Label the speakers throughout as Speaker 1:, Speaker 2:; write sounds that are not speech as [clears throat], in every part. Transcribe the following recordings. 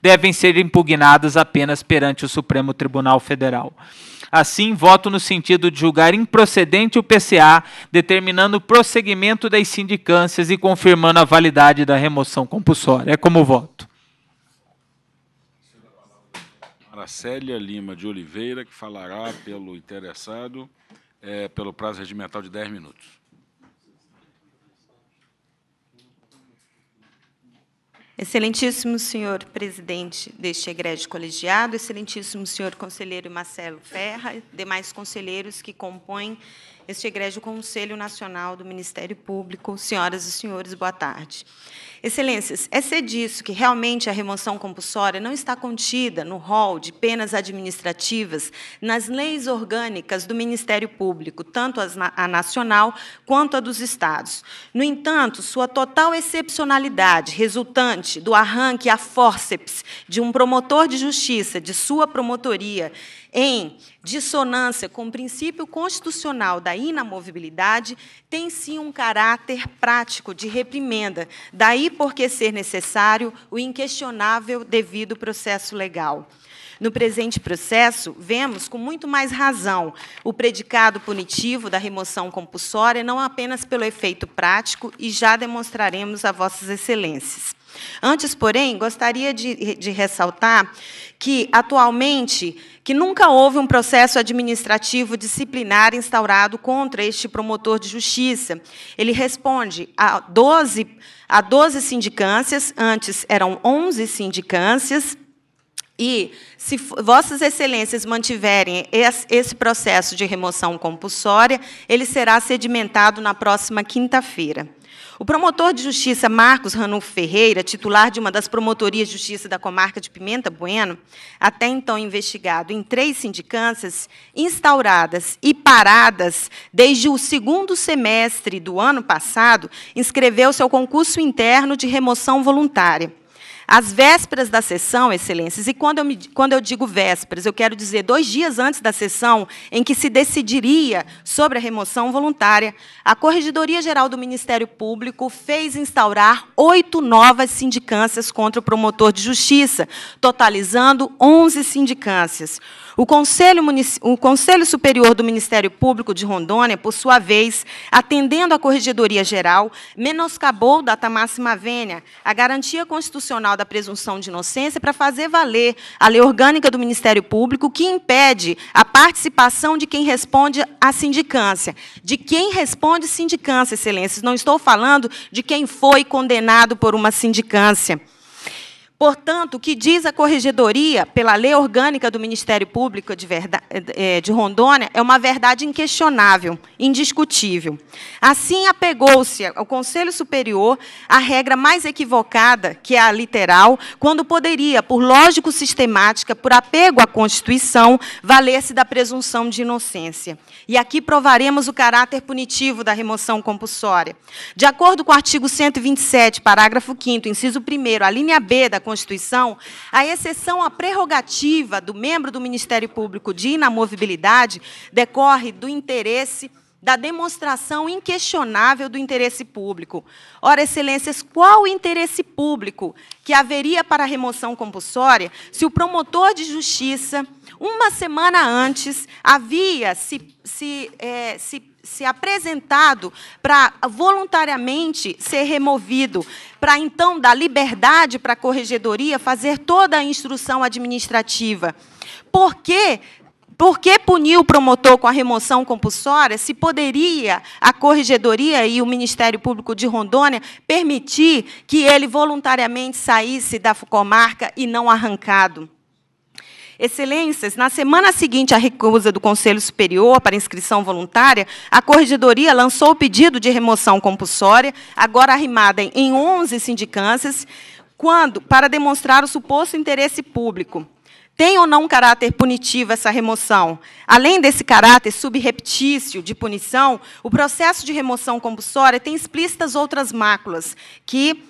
Speaker 1: devem ser impugnadas apenas perante o Supremo Tribunal Federal. Assim, voto no sentido de julgar improcedente o PCA, determinando o prosseguimento das sindicâncias e confirmando a validade da remoção compulsória. É como voto.
Speaker 2: Aracélia Lima de Oliveira, que falará pelo interessado, é, pelo prazo regimental de 10 minutos.
Speaker 3: Excelentíssimo senhor presidente deste egrégio colegiado, excelentíssimo senhor conselheiro Marcelo Ferra, demais conselheiros que compõem este egrégio Conselho Nacional do Ministério Público. Senhoras e senhores, boa tarde. Excelências, é ser disso que realmente a remoção compulsória não está contida no rol de penas administrativas nas leis orgânicas do Ministério Público, tanto a nacional quanto a dos estados. No entanto, sua total excepcionalidade resultante do arranque a fórceps de um promotor de justiça de sua promotoria em dissonância com o princípio constitucional da inamovibilidade, tem sim um caráter prático de reprimenda, daí porque ser necessário o inquestionável devido processo legal. No presente processo, vemos com muito mais razão o predicado punitivo da remoção compulsória, não apenas pelo efeito prático, e já demonstraremos a vossas excelências. Antes, porém, gostaria de, de ressaltar que, atualmente, que nunca houve um processo administrativo disciplinar instaurado contra este promotor de justiça. Ele responde a 12, a 12 sindicâncias, antes eram 11 sindicâncias, e, se Vossas Excelências mantiverem esse processo de remoção compulsória, ele será sedimentado na próxima quinta-feira. O promotor de justiça Marcos Ranulfo Ferreira, titular de uma das promotorias de justiça da comarca de Pimenta Bueno, até então investigado em três sindicâncias instauradas e paradas desde o segundo semestre do ano passado, inscreveu-se ao concurso interno de remoção voluntária. As vésperas da sessão, excelências, e quando eu, me, quando eu digo vésperas, eu quero dizer dois dias antes da sessão em que se decidiria sobre a remoção voluntária, a Corregedoria Geral do Ministério Público fez instaurar oito novas sindicâncias contra o promotor de justiça, totalizando 11 sindicâncias. O Conselho, o Conselho Superior do Ministério Público de Rondônia, por sua vez, atendendo à Corregedoria Geral, menoscabou data máxima vênia a garantia constitucional da presunção de inocência para fazer valer a lei orgânica do Ministério Público, que impede a participação de quem responde à sindicância. De quem responde sindicância, excelências. Não estou falando de quem foi condenado por uma sindicância. Portanto, o que diz a corregedoria pela lei orgânica do Ministério Público de, eh, eh, de Rondônia é uma verdade inquestionável, indiscutível. Assim, apegou-se ao Conselho Superior a regra mais equivocada, que é a literal, quando poderia, por lógico sistemática, por apego à Constituição, valer-se da presunção de inocência. E aqui provaremos o caráter punitivo da remoção compulsória. De acordo com o artigo 127, parágrafo 5º, inciso 1 a linha B da Constituição, Constituição, a exceção à prerrogativa do membro do Ministério Público de inamovibilidade decorre do interesse da demonstração inquestionável do interesse público. Ora, excelências, qual o interesse público que haveria para a remoção compulsória se o promotor de justiça, uma semana antes, havia se, se, é, se se apresentado para voluntariamente ser removido, para então dar liberdade para a corregedoria fazer toda a instrução administrativa. Por quê? Por que punir o promotor com a remoção compulsória se poderia a Corregedoria e o Ministério Público de Rondônia permitir que ele voluntariamente saísse da comarca e não arrancado? Excelências, na semana seguinte à recusa do Conselho Superior para inscrição voluntária, a Corregedoria lançou o pedido de remoção compulsória, agora arrimada em 11 sindicâncias, quando, para demonstrar o suposto interesse público. Tem ou não um caráter punitivo essa remoção? Além desse caráter subreptício de punição, o processo de remoção compulsória tem explícitas outras máculas que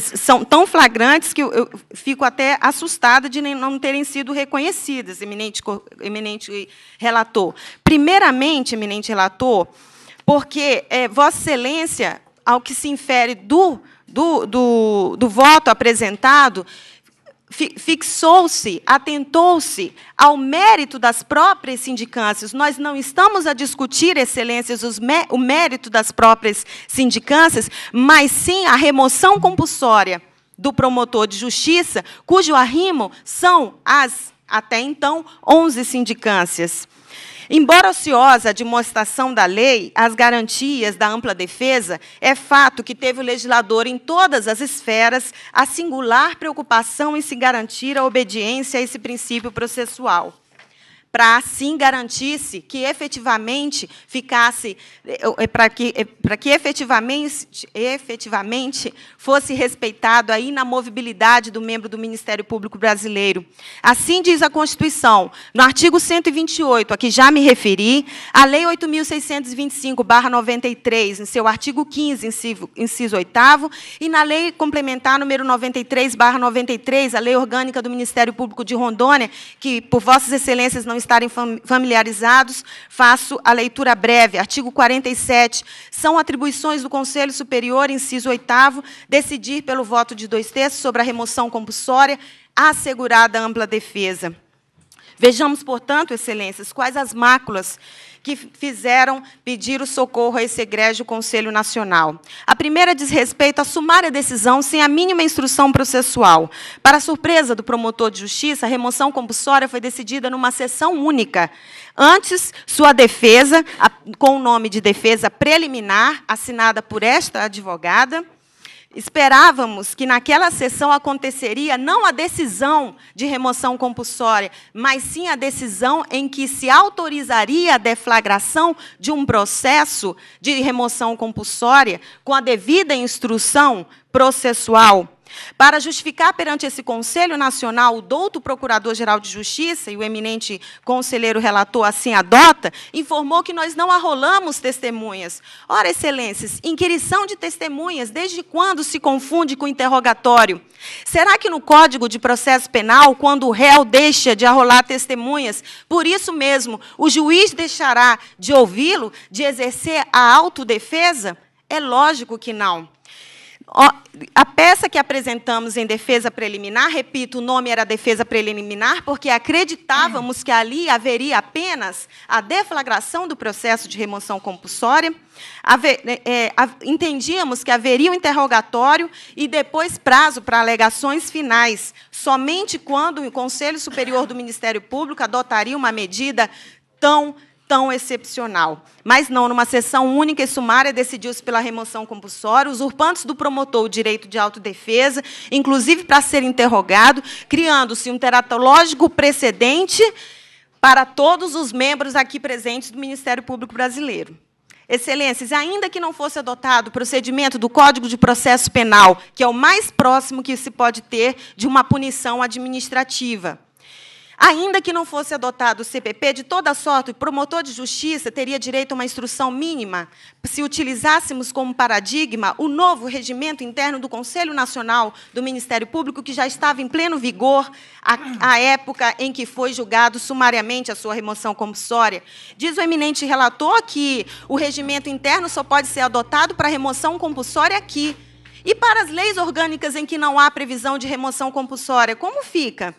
Speaker 3: são tão flagrantes que eu, eu, fico até assustada de não terem sido reconhecidas, eminente, eminente relator. Primeiramente, eminente relator, porque é, Vossa Excelência, ao que se infere do, do, do, do voto apresentado, fixou-se, atentou-se ao mérito das próprias sindicâncias. Nós não estamos a discutir, excelências, o mérito das próprias sindicâncias, mas sim a remoção compulsória do promotor de justiça, cujo arrimo são as, até então, 11 sindicâncias. Embora ociosa a demonstração da lei, as garantias da ampla defesa, é fato que teve o legislador em todas as esferas a singular preocupação em se garantir a obediência a esse princípio processual para assim garantir que efetivamente ficasse, eh, eh, para que, eh, para que efetivamente, efetivamente fosse respeitado a inamovibilidade do membro do Ministério Público Brasileiro. Assim diz a Constituição, no artigo 128, a que já me referi, a Lei 8.625-93, em seu artigo 15, inciso, inciso 8 e na Lei Complementar número 93-93, a Lei Orgânica do Ministério Público de Rondônia, que, por vossas excelências, não estarem familiarizados, faço a leitura breve. Artigo 47. São atribuições do Conselho Superior, inciso 8, decidir pelo voto de dois terços sobre a remoção compulsória assegurada ampla defesa. Vejamos, portanto, excelências, quais as máculas que fizeram pedir o socorro a esse egrégio Conselho Nacional. A primeira diz respeito a sumária decisão sem a mínima instrução processual. Para surpresa do promotor de justiça, a remoção compulsória foi decidida numa sessão única. Antes, sua defesa, com o nome de defesa preliminar, assinada por esta advogada, Esperávamos que naquela sessão aconteceria não a decisão de remoção compulsória, mas sim a decisão em que se autorizaria a deflagração de um processo de remoção compulsória com a devida instrução processual. Para justificar perante esse Conselho Nacional, o douto Procurador-Geral de Justiça e o eminente conselheiro relator assim adota, informou que nós não arrolamos testemunhas. Ora, excelências, inquirição de testemunhas, desde quando se confunde com interrogatório? Será que no Código de Processo Penal, quando o réu deixa de arrolar testemunhas, por isso mesmo o juiz deixará de ouvi-lo, de exercer a autodefesa? É lógico que não a peça que apresentamos em defesa preliminar, repito, o nome era defesa preliminar, porque acreditávamos que ali haveria apenas a deflagração do processo de remoção compulsória, né, é, entendíamos que haveria o um interrogatório e depois prazo para alegações finais, somente quando o Conselho Superior do Ministério Público adotaria uma medida tão tão excepcional. Mas não, numa sessão única e sumária, decidiu-se pela remoção compulsória, usurpando do promotor o direito de autodefesa, inclusive para ser interrogado, criando-se um teratológico precedente para todos os membros aqui presentes do Ministério Público Brasileiro. Excelências, ainda que não fosse adotado o procedimento do Código de Processo Penal, que é o mais próximo que se pode ter de uma punição administrativa, Ainda que não fosse adotado o CPP, de toda sorte, o promotor de justiça teria direito a uma instrução mínima se utilizássemos como paradigma o novo regimento interno do Conselho Nacional do Ministério Público, que já estava em pleno vigor à, à época em que foi julgado sumariamente a sua remoção compulsória. Diz o eminente relator que o regimento interno só pode ser adotado para remoção compulsória aqui. E para as leis orgânicas em que não há previsão de remoção compulsória, como fica?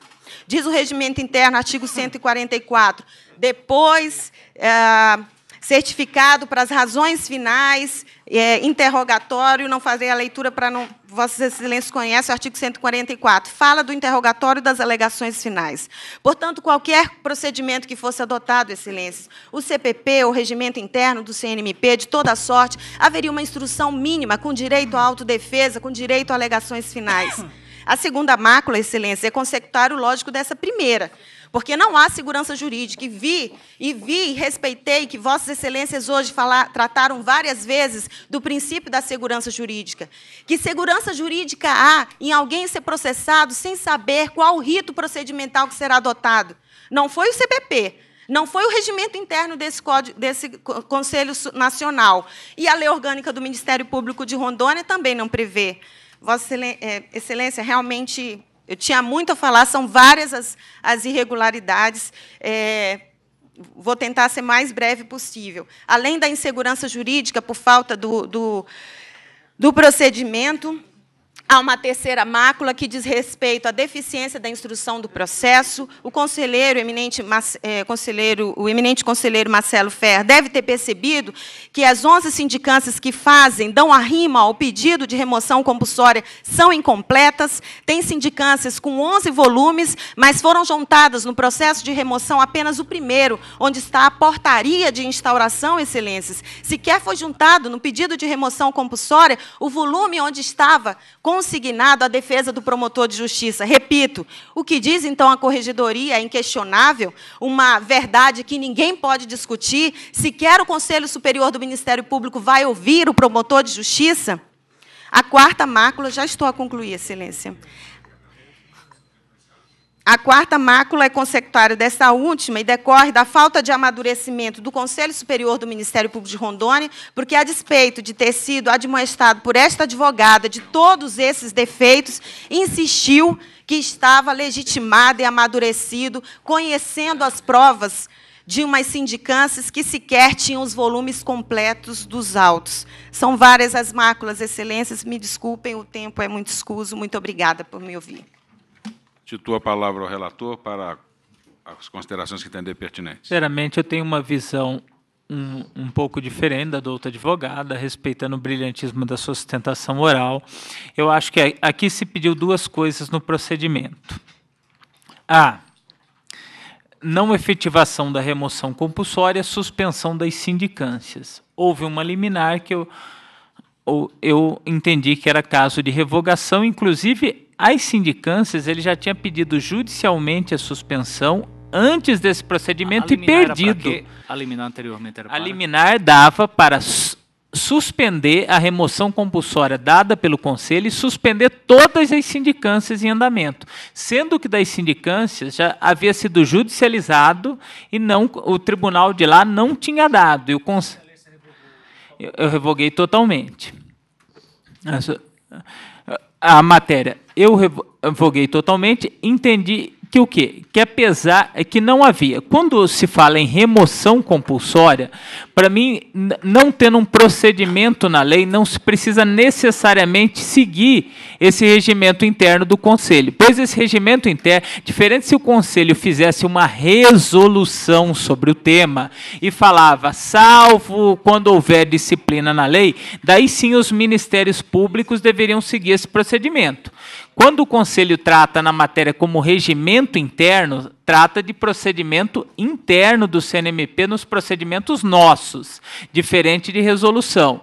Speaker 3: Diz o regimento interno, artigo 144. Depois, é, certificado para as razões finais, é, interrogatório, não fazer a leitura para não. Vossa Excelência conhece o artigo 144. Fala do interrogatório das alegações finais. Portanto, qualquer procedimento que fosse adotado, Excelências, o CPP, o regimento interno do CNMP, de toda sorte, haveria uma instrução mínima com direito à autodefesa, com direito a alegações finais. A segunda mácula, excelência, é o lógico dessa primeira, porque não há segurança jurídica. E vi, e vi e respeitei que vossas excelências hoje falar, trataram várias vezes do princípio da segurança jurídica. Que segurança jurídica há em alguém ser processado sem saber qual o rito procedimental que será adotado? Não foi o CPP, não foi o regimento interno desse, código, desse, Conselho Nacional. E a Lei Orgânica do Ministério Público de Rondônia também não prevê. Vossa é, Excelência, realmente eu tinha muito a falar, são várias as, as irregularidades. É, vou tentar ser mais breve possível. Além da insegurança jurídica por falta do, do, do procedimento, Há uma terceira mácula que diz respeito à deficiência da instrução do processo. O conselheiro, eminente, é, conselheiro, o eminente conselheiro Marcelo Fer deve ter percebido que as 11 sindicâncias que fazem, dão a rima ao pedido de remoção compulsória, são incompletas. Tem sindicâncias com 11 volumes, mas foram juntadas no processo de remoção apenas o primeiro, onde está a portaria de instauração, excelências. Sequer foi juntado no pedido de remoção compulsória o volume onde estava com consignado à defesa do promotor de justiça. Repito, o que diz então a corregedoria é inquestionável, uma verdade que ninguém pode discutir, sequer o Conselho Superior do Ministério Público vai ouvir o promotor de justiça. A quarta mácula, já estou a concluir, Excelência. A quarta mácula é consectória dessa última e decorre da falta de amadurecimento do Conselho Superior do Ministério Público de Rondônia, porque, a despeito de ter sido admoestado por esta advogada de todos esses defeitos, insistiu que estava legitimado e amadurecido, conhecendo as provas de umas sindicâncias que sequer tinham os volumes completos dos autos. São várias as máculas, excelências, me desculpem, o tempo é muito escuso. Muito obrigada por me ouvir.
Speaker 2: Tituo a palavra ao relator para as considerações que entender pertinentes.
Speaker 1: Sinceramente, eu tenho uma visão um, um, pouco diferente da douta advogada, respeitando o brilhantismo da sua sustentação oral. Eu acho que aqui se pediu duas coisas no procedimento. A. Não efetivação da remoção compulsória, suspensão das sindicâncias. Houve uma liminar que eu, eu entendi que era caso de revogação, inclusive as sindicâncias ele já tinha pedido judicialmente a suspensão antes desse procedimento e perdido. A liminar anteriormente era para? A liminar dava para suspender a remoção compulsória dada pelo Conselho e suspender todas as sindicâncias em andamento, sendo que das sindicâncias já havia sido judicializado e não o tribunal de lá não tinha dado. E o eu, eu revoguei totalmente. A, a matéria eu revoguei totalmente, entendi que o quê? Que apesar é que não havia. Quando se fala em remoção compulsória, para mim, não tendo um procedimento na lei, não se precisa necessariamente seguir esse regimento interno do conselho. Pois esse regimento interno, diferente se o conselho fizesse uma resolução sobre o tema e falava salvo quando houver disciplina na lei, daí sim os ministérios públicos deveriam seguir esse procedimento. Quando o conselho trata na matéria como regimento interno, trata de procedimento interno do CNMP nos procedimentos nossos, diferente de resolução.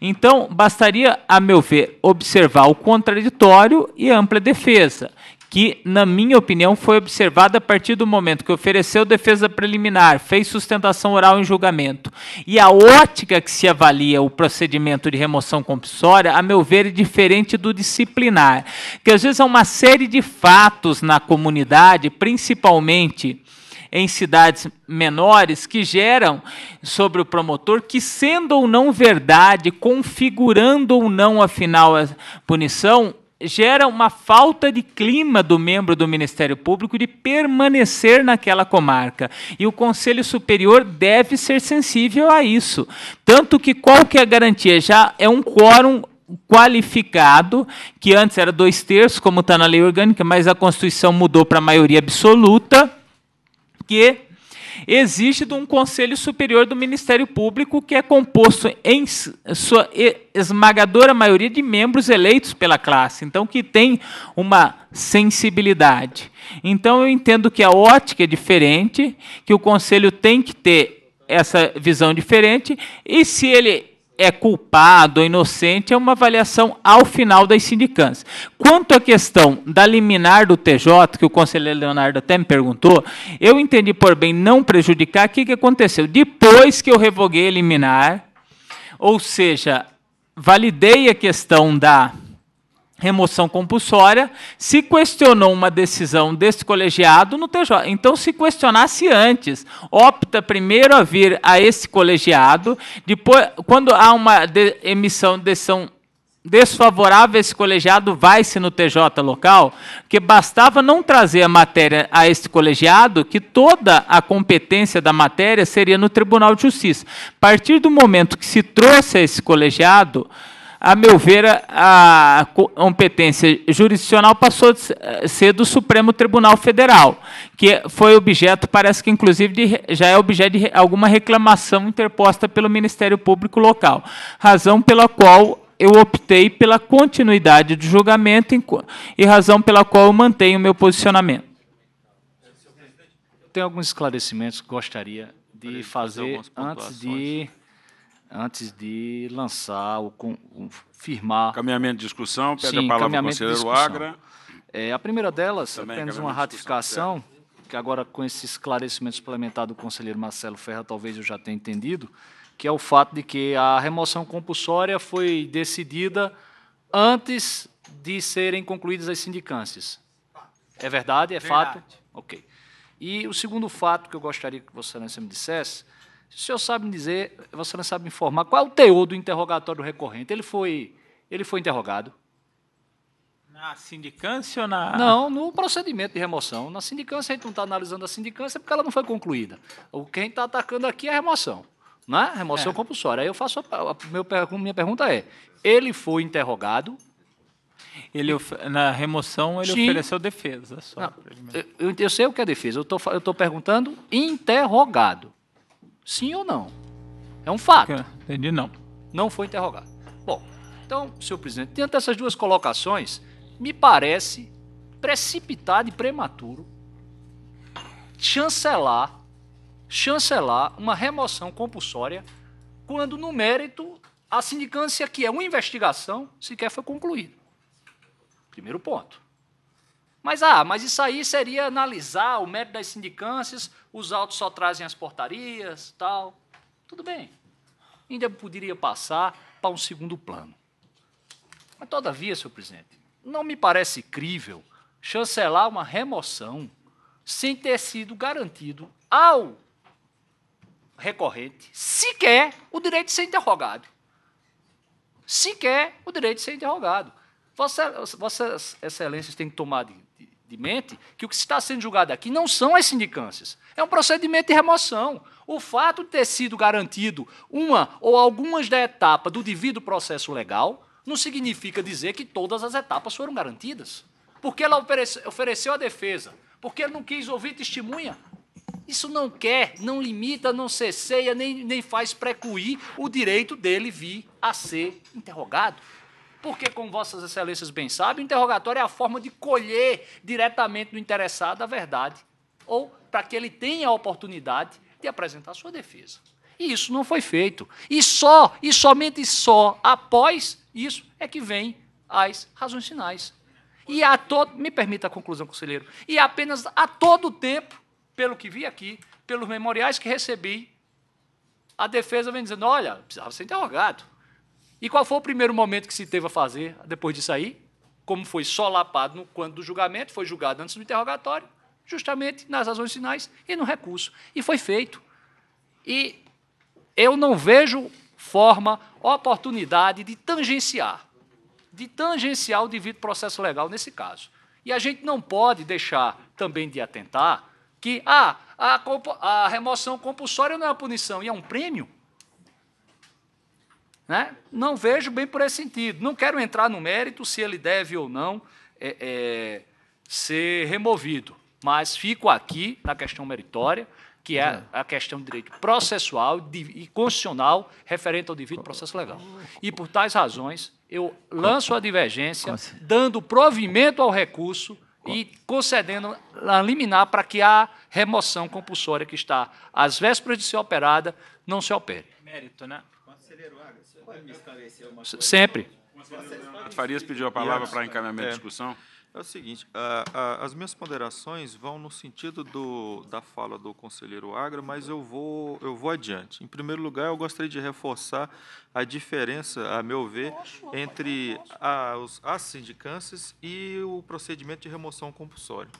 Speaker 1: Então, bastaria, a meu ver, observar o contraditório e ampla defesa, que, na minha opinião, foi observada a partir do momento que ofereceu defesa preliminar, fez sustentação oral em julgamento. E a ótica que se avalia o procedimento de remoção compulsória, a meu ver, é diferente do disciplinar, que às vezes há uma série de fatos na comunidade, principalmente em cidades menores que geram sobre o promotor que, sendo ou não verdade, configurando ou não afinal a punição, gera uma falta de clima do membro do Ministério Público de permanecer naquela comarca. E o Conselho Superior deve ser sensível a isso. Tanto que qual que é a garantia? Já é um quórum qualificado, que antes era dois terços, como está na lei orgânica, mas a Constituição mudou para maioria absoluta, que existe um Conselho Superior do Ministério Público que é composto em sua esmagadora maioria de membros eleitos pela classe, então que tem uma sensibilidade. Então eu entendo que a ótica é diferente, que o conselho tem que ter essa visão diferente e se ele é culpado ou é inocente é uma avaliação ao final das sindicâncias. Quanto à questão da liminar do TJ, que o conselheiro Leonardo até me perguntou, eu entendi por bem não prejudicar. O que, que aconteceu? Depois que eu revoguei a liminar, ou seja, validei a questão da remoção compulsória, se questionou uma decisão desse colegiado no TJ. Então, se questionasse antes, opta primeiro a vir a esse colegiado, depois, quando há uma de, emissão de decisão desfavorável esse colegiado, vai-se no TJ local, que bastava não trazer a matéria a esse colegiado, que toda a competência da matéria seria no Tribunal de Justiça. A partir do momento que se trouxe a esse colegiado, a meu ver, a competência jurisdicional passou a eh, ser do Supremo Tribunal Federal, que foi objeto, parece que inclusive de, já é objeto de alguma reclamação interposta pelo Ministério Público local, razão pela qual eu optei pela continuidade do julgamento e razão pela qual eu mantenho o meu posicionamento.
Speaker 4: Tem alguns esclarecimentos que gostaria de fazer antes de antes de lançar o, firmar. Caminhamento de discussão, pede Sim, a palavra ao conselheiro Agra. É, a primeira delas, Também apenas uma ratificação, que agora com esse esclarecimento suplementar do conselheiro Marcelo Ferra, talvez eu já tenha entendido, que é o fato de que a remoção compulsória foi decidida antes de serem concluídas as sindicâncias. É verdade? É verdade. fato? Ok. E o segundo fato que eu gostaria que você me dissesse se o senhor sabe me dizer, você não sabe me informar, qual é o teor do interrogatório recorrente? Ele foi,
Speaker 1: ele foi interrogado? Na sindicância ou na. Não, no procedimento
Speaker 4: de remoção. Na sindicância, a gente não está analisando a sindicância porque ela não foi concluída. O quem está atacando aqui é a remoção. Né? Remoção é. compulsória. Aí eu faço. A, a, a minha pergunta é: ele foi interrogado? Ele na remoção ele Sim. ofereceu
Speaker 1: defesa. Só não,
Speaker 4: eu, eu, sei o que é defesa. Eu tô, estou perguntando interrogado.
Speaker 1: Sim ou não? É um fato. Entendi, não.
Speaker 4: Não foi interrogado. Bom, então, senhor presidente, dentro dessas duas colocações, me parece precipitado e prematuro chancelar, chancelar uma remoção compulsória quando, no mérito, a sindicância, que é uma investigação, sequer foi concluída. Primeiro ponto. Mas, ah, mas isso aí seria analisar o mérito das sindicâncias, os autos só trazem as portarias, tal. Tudo bem. Ainda poderia passar para um segundo plano. Mas, todavia, senhor presidente, não me parece crível chancelar uma remoção sem ter sido garantido ao recorrente sequer o direito de ser interrogado. Sequer o direito de ser interrogado. Vossas, vossas excelências têm que tomar de de mente que o que está sendo julgado aqui não são as sindicâncias. É um procedimento de remoção. O fato de ter sido garantido uma ou algumas da etapa do devido processo legal não significa dizer que todas as etapas foram garantidas. Porque ela ofereceu a defesa, porque ele não quis ouvir testemunha. Isso não quer, não limita, não cesseia, nem, nem faz precuir o direito dele vir a ser interrogado porque, como Vossas Excelências bem sabem, o interrogatório é a forma de colher diretamente do interessado a verdade, ou para que ele tenha a oportunidade de apresentar sua defesa. E isso não foi feito. E só, e somente só após isso é que vem as razões finais. E a todo, me permita a conclusão, conselheiro. E apenas a todo tempo, pelo que vi aqui, pelos memoriais que recebi, a defesa vem dizendo: olha, precisava ser interrogado. E qual foi o primeiro momento que se teve a fazer depois disso aí? Como foi solapado no quanto do julgamento, foi julgado antes do interrogatório, justamente nas razões finais e no recurso. E foi feito. E eu não vejo forma, oportunidade de tangenciar, de tangenciar o devido processo legal nesse caso. E a gente não pode deixar também de atentar que ah, a, a remoção compulsória não é uma punição e é um prêmio. Né? Não vejo bem por esse sentido. Não quero entrar no mérito se ele deve ou não é, é, ser removido, mas fico aqui na questão meritória, que é a questão de direito processual e constitucional referente ao devido processo legal. E por tais razões, eu lanço a divergência, dando provimento ao recurso e concedendo a liminar para que a remoção compulsória que está às vésperas de ser operada não se opere.
Speaker 5: Mérito, né? Sempre. A
Speaker 6: Farias pediu a palavra para encaminhamento é, de discussão. É o seguinte, a, a, as minhas ponderações vão no sentido do, da fala do conselheiro Agra, mas eu vou, eu vou adiante. Em primeiro lugar, eu gostaria de reforçar a diferença, a meu ver, entre as, as sindicâncias e o procedimento de remoção compulsória.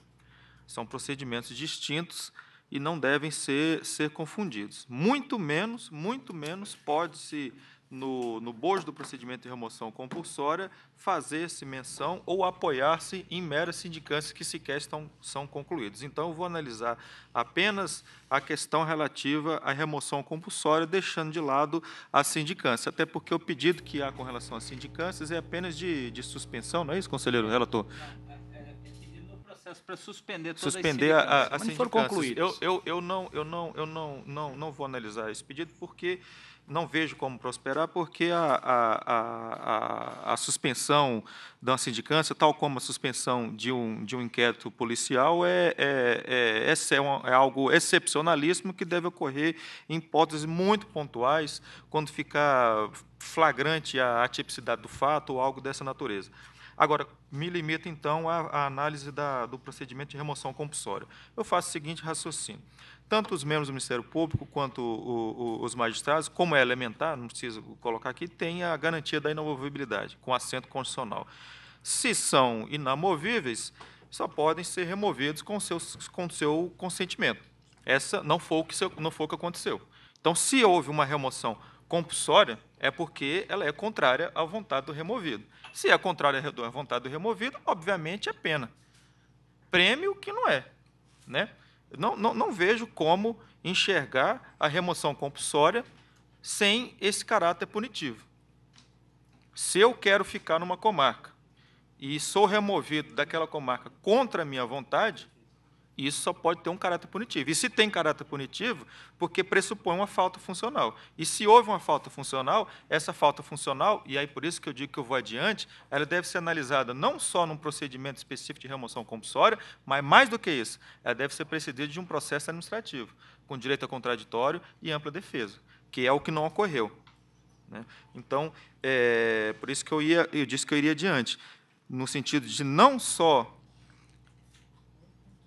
Speaker 6: São procedimentos distintos e não devem ser, ser confundidos. Muito menos, muito menos pode-se, no, no bojo do procedimento de remoção compulsória, fazer-se menção ou apoiar-se em meras sindicâncias que sequer estão, são concluídos. Então, eu vou analisar apenas a questão relativa à remoção compulsória, deixando de lado a sindicância, até porque o pedido que há com relação às sindicâncias é apenas de, de suspensão, não é isso, conselheiro relator? Não, processo para suspender toda suspender a, a, a Mas concluir Eu, eu, eu, não, eu, não, eu não, não, não vou analisar esse pedido porque não vejo como prosperar, porque a, a, a, a suspensão da uma sindicância, tal como a suspensão de um, de um inquérito policial, é, é, é, é, algo excepcionalíssimo que deve ocorrer em hipóteses muito pontuais, quando ficar flagrante a atipicidade do fato ou algo dessa natureza. Agora, me limito, então, à, à análise da, do procedimento de remoção compulsória. Eu faço o seguinte raciocínio. Tanto os membros do Ministério Público quanto o, o, os magistrados, como é elementar, não preciso colocar aqui, tem a garantia da inamovibilidade, com assento constitucional. Se são inamovíveis, só podem ser removidos com, o com seu consentimento. Essa não foi, o que, não foi o que aconteceu. Então, se houve uma remoção compulsória, é porque ela é contrária à vontade do removido. Se é contrário à é é vontade do removido, obviamente é pena. Prêmio que não é. Né? Não, não, não vejo como enxergar a remoção compulsória sem esse caráter punitivo. Se eu quero ficar numa comarca e sou removido daquela comarca contra a minha vontade, isso só pode ter um caráter punitivo. E se tem caráter punitivo, porque pressupõe uma falta funcional. E se houve uma falta funcional, essa falta funcional, e aí por isso que eu digo que eu vou adiante, ela deve ser analisada não só num procedimento específico de remoção compulsória, mas mais do que isso, ela deve ser precedida de um processo administrativo, com direito a contraditório e ampla defesa, que é o que não ocorreu. Né? Então, é, por isso que eu, ia, eu disse que eu iria adiante, no sentido de não só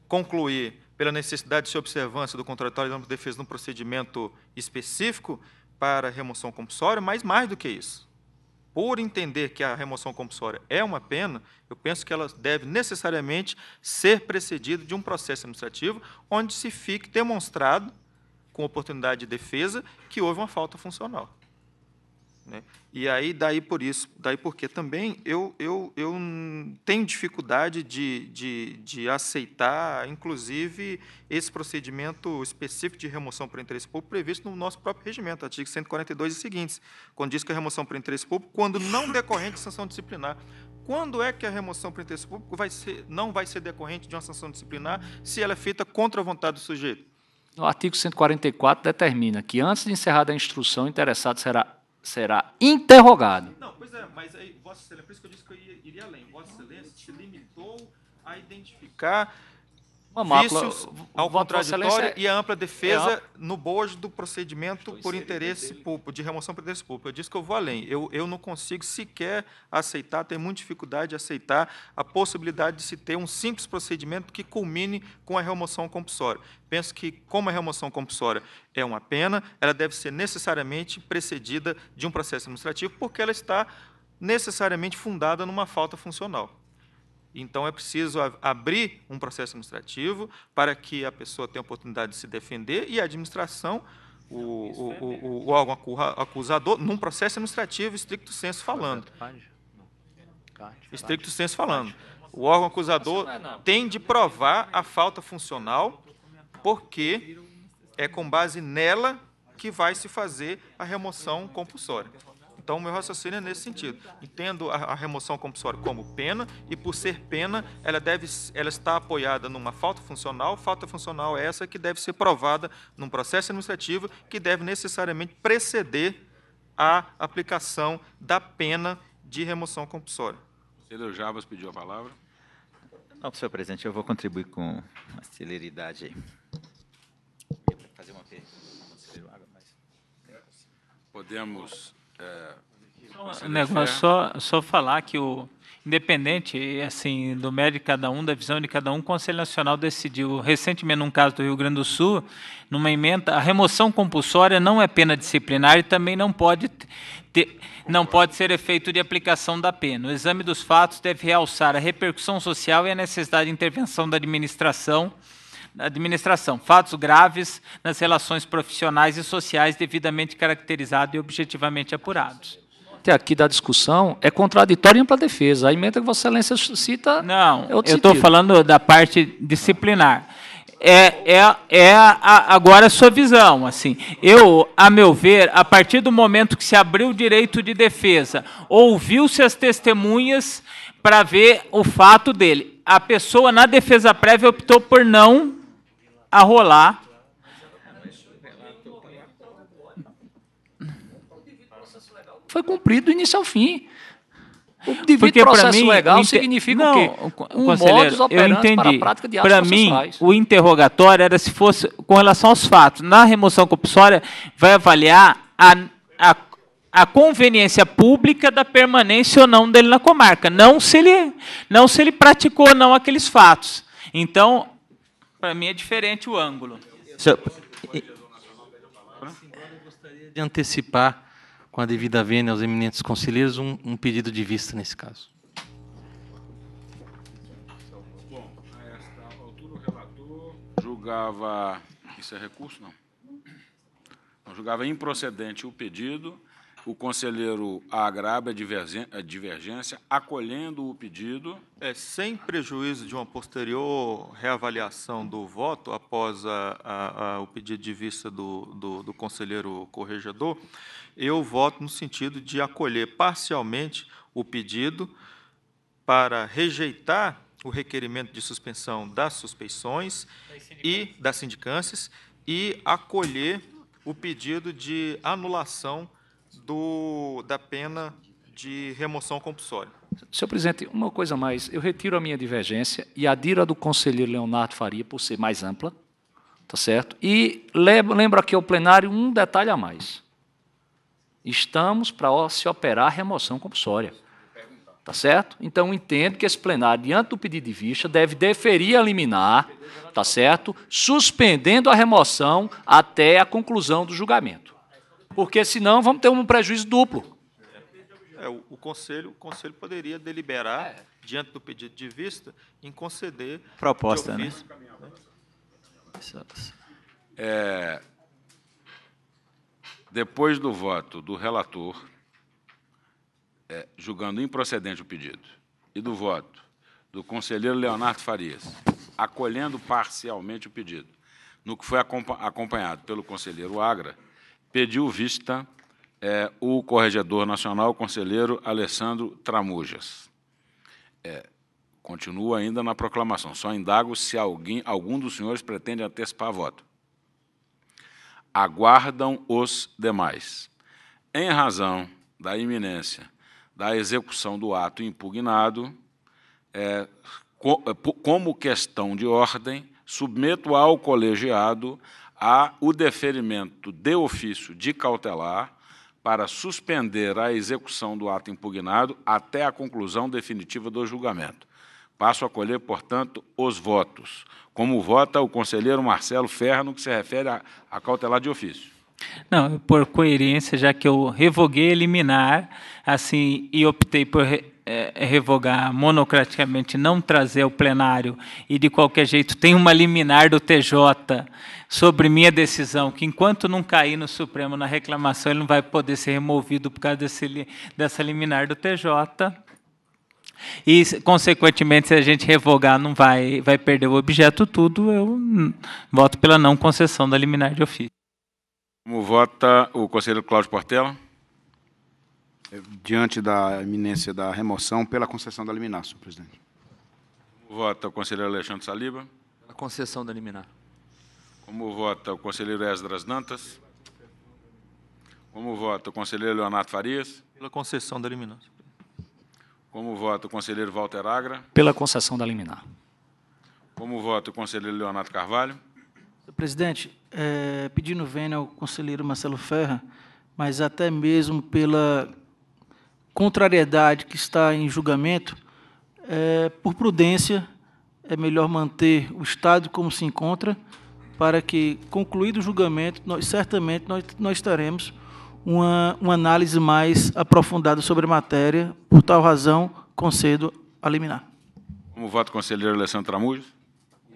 Speaker 6: concluir pela necessidade de observância do contratório de defesa num procedimento específico para remoção compulsória, mas mais do que isso. Por entender que a remoção compulsória é uma pena, eu penso que ela deve necessariamente ser precedida de um processo administrativo onde se fique demonstrado, com oportunidade de defesa, que houve uma falta funcional. Né? E aí, daí por isso, daí porque também eu, eu, eu tenho dificuldade de, de, de aceitar, inclusive, esse procedimento específico de remoção por interesse público previsto no nosso próprio regimento, artigo 142 e seguintes, quando diz que a remoção por interesse público, quando não decorrente de sanção disciplinar. Quando é que a remoção por interesse público vai ser, não vai ser decorrente de uma sanção disciplinar
Speaker 4: se ela é feita contra a vontade do sujeito? O artigo 144 determina que antes de encerrada a instrução, o interessado será será interrogado.
Speaker 6: Não, pois é, mas aí, Vossa Excelência, por isso que eu disse que eu iria além. Vossa Excelência se limitou a identificar
Speaker 4: uma mácula, vícios ao contraditório e a ampla é, é defesa é ampla.
Speaker 6: no bojo do procedimento por interesse público, de remoção por interesse público. Eu disse que eu vou além. Eu, eu não consigo sequer aceitar, tenho muita dificuldade de aceitar a possibilidade de se ter um simples procedimento que culmine com a remoção compulsória. Penso que, como a remoção compulsória é uma pena, ela deve ser necessariamente precedida de um processo administrativo, porque ela está necessariamente fundada numa falta funcional. Então é preciso abrir um processo administrativo para que a pessoa tenha a oportunidade de se defender e a administração, o, o, é o, o órgão acusador, num processo administrativo, estricto senso falando. Estricto senso falando. O órgão acusador é, tem de provar a falta funcional, porque é com base nela que vai se fazer a remoção compulsória. Então, o meu raciocínio é nesse sentido. Entendo a, a remoção compulsória como pena, e por ser pena, ela, deve, ela está apoiada numa falta funcional. Falta funcional é essa que deve ser provada num processo administrativo, que deve necessariamente preceder a aplicação da pena de remoção compulsória. Conselheiro Javas pediu a palavra.
Speaker 5: Não, senhor presidente, eu vou contribuir com
Speaker 2: uma celeridade aí. Podemos é. Só, é. só,
Speaker 1: só falar que o independente assim do mérito de cada um, da visão de cada um, o Conselho Nacional decidiu recentemente num caso do Rio Grande do Sul, numa emenda, a remoção compulsória não é pena disciplinar e também não pode ter, não pode ser efeito de aplicação da pena. O exame dos fatos deve realçar a repercussão social e a necessidade de intervenção da administração administração, fatos graves nas relações profissionais e sociais devidamente caracterizados e objetivamente apurados.
Speaker 4: Até aqui da discussão é contraditório
Speaker 1: para a defesa. A emenda que Vossa Excelência cita. Não, é eu estou falando da parte disciplinar. É, é, é a, agora a sua visão. assim. Eu, a meu ver, a partir do momento que se abriu o direito de defesa, ouviu-se as testemunhas para ver o fato dele. A pessoa, na defesa prévia, optou por não a rolar.
Speaker 4: Foi cumprido do início ao fim.
Speaker 1: O devido Porque, processo mim, legal inter... significa não, o quê? Um modus eu entendi. para a Para mim, o interrogatório era se fosse com relação aos fatos. Na remoção compulsória, vai avaliar a, a, a conveniência pública da permanência ou não dele na comarca. Não se ele, não se ele praticou ou não aqueles fatos. Então, para mim é diferente o ângulo.
Speaker 7: Só, eu gostaria de antecipar, com a devida vênia aos eminentes conselheiros, um, um pedido de vista nesse caso.
Speaker 2: Bom, a esta altura o relator julgava. Isso é recurso? Não. Não julgava improcedente o pedido o conselheiro agrava a divergência, acolhendo o pedido. É,
Speaker 6: sem prejuízo de uma posterior
Speaker 2: reavaliação
Speaker 6: do voto, após a, a, a, o pedido de vista do, do, do conselheiro corregedor, eu voto no sentido de acolher parcialmente o pedido para rejeitar o requerimento de suspensão das suspeições e das sindicâncias e acolher o pedido de anulação do, da pena de remoção compulsória.
Speaker 4: Senhor presidente, uma coisa mais. Eu retiro a minha divergência e adiro a do conselheiro Leonardo Faria por ser mais ampla, tá certo? E lembro aqui ao plenário um detalhe a mais. Estamos para se operar a remoção compulsória. Tá certo? Então entendo que esse plenário, diante do pedido de vista, deve deferir a liminar, tá certo? Suspendendo a remoção até a conclusão do julgamento porque senão vamos ter um prejuízo duplo.
Speaker 6: É, o, o, conselho, o conselho poderia deliberar, é. diante do pedido de vista, em conceder. Proposta, né?
Speaker 5: ofício,
Speaker 2: né? né? É, depois do voto do relator, é, julgando improcedente o pedido, e do voto do conselheiro Leonardo Farias, acolhendo parcialmente o pedido, no que foi acompanhado pelo conselheiro Agra pediu vista é, o corregedor nacional, o conselheiro Alessandro Tramujas. É, continua ainda na proclamação. Só indago se alguém, algum dos senhores pretende antecipar voto. Aguardam os demais. Em razão da iminência da execução do ato impugnado, é, co, é, como questão de ordem, submeto ao colegiado há o deferimento de ofício de cautelar para suspender a execução do ato impugnado até a conclusão definitiva do julgamento. Passo a colher, portanto, os votos. Como vota o conselheiro Marcelo Ferra no que se refere a, cautelar de ofício?
Speaker 1: Não, por coerência, já que eu revoguei eliminar, assim, e optei por é, é, revogar monocraticamente, não trazer ao plenário e, de qualquer jeito, tem uma liminar do TJ sobre minha decisão, que enquanto não cair no Supremo na reclamação, ele não vai poder ser removido por causa desse, dessa liminar do TJ. E, consequentemente, se a gente revogar, não vai, vai perder o objeto tudo, eu voto pela não concessão da liminar de ofício.
Speaker 2: Como vota
Speaker 8: o conselheiro Cláudio Portela? diante da iminência da remoção pela concessão da liminar, senhor presidente.
Speaker 2: Como vota o conselheiro Alexandre Saliba? Pela
Speaker 8: concessão da liminar.
Speaker 2: Como vota o conselheiro Esdras Nantas? Como vota o conselheiro Leonardo Farias?
Speaker 7: Pela concessão da liminar.
Speaker 2: Como vota o conselheiro Walter Agra?
Speaker 4: Pela concessão da liminar.
Speaker 2: Como vota o conselheiro Leonardo Carvalho?
Speaker 9: Senhor presidente, é, pedindo vênia ao conselheiro Marcelo Ferra, mas até mesmo pela contrariedade que está em julgamento, é, por prudência, é melhor manter o estado como se encontra, para que, concluído o julgamento, nós, certamente nós, nós teremos uma, uma análise mais aprofundada sobre a matéria. Por tal razão, concedo a liminar.
Speaker 2: Como voto, conselheiro Alessandro Tramujas?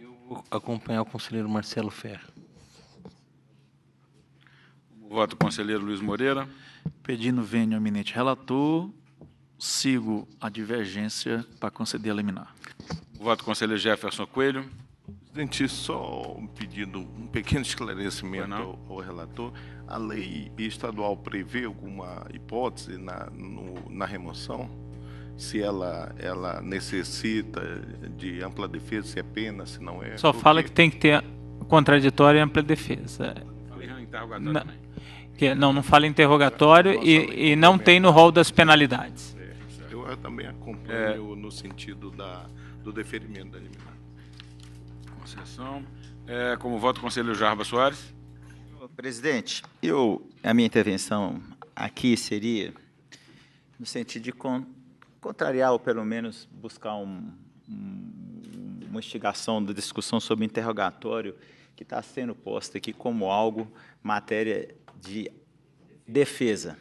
Speaker 2: Eu vou
Speaker 9: acompanhar o conselheiro Marcelo Ferro.
Speaker 2: Voto
Speaker 10: conselheiro Luiz Moreira. Pedindo vênia ao eminente relator, sigo a divergência para conceder a liminar.
Speaker 2: Voto conselheiro Jefferson Coelho. Presidente, só um pedido, um pequeno esclarecimento ao, ao, relator. A lei estadual prevê alguma hipótese na, no, na remoção? Se ela, ela necessita de ampla defesa, se é pena, se não é? Só fala que
Speaker 1: tem que ter contraditória e ampla defesa.
Speaker 2: Falei,
Speaker 8: interrogatório
Speaker 1: também. Que, não, não fala interrogatório e, e não tem no rol das penalidades.
Speaker 8: É, eu também
Speaker 2: acompanho é. no sentido da, do deferimento da liminar. Concessão. É, como voto, conselho Jarba Soares. Presidente, eu, a
Speaker 5: minha intervenção aqui seria no sentido de con, contrariar, ou pelo menos buscar um, um, uma instigação da discussão sobre interrogatório que está sendo posta aqui como algo, matéria de defesa.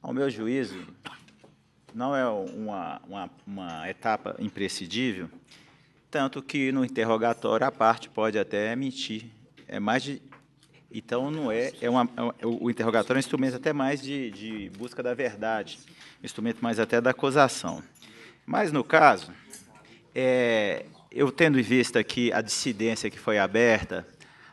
Speaker 5: Ao meu juízo, não é uma, uma, uma etapa imprescindível, tanto que no interrogatório a parte pode até mentir, É mais de, então não é, é uma, é o interrogatório é um instrumento até mais de, de busca da verdade, instrumento mais até da acusação. Mas no caso, é, eu tendo em vista aqui a dissidência que foi aberta,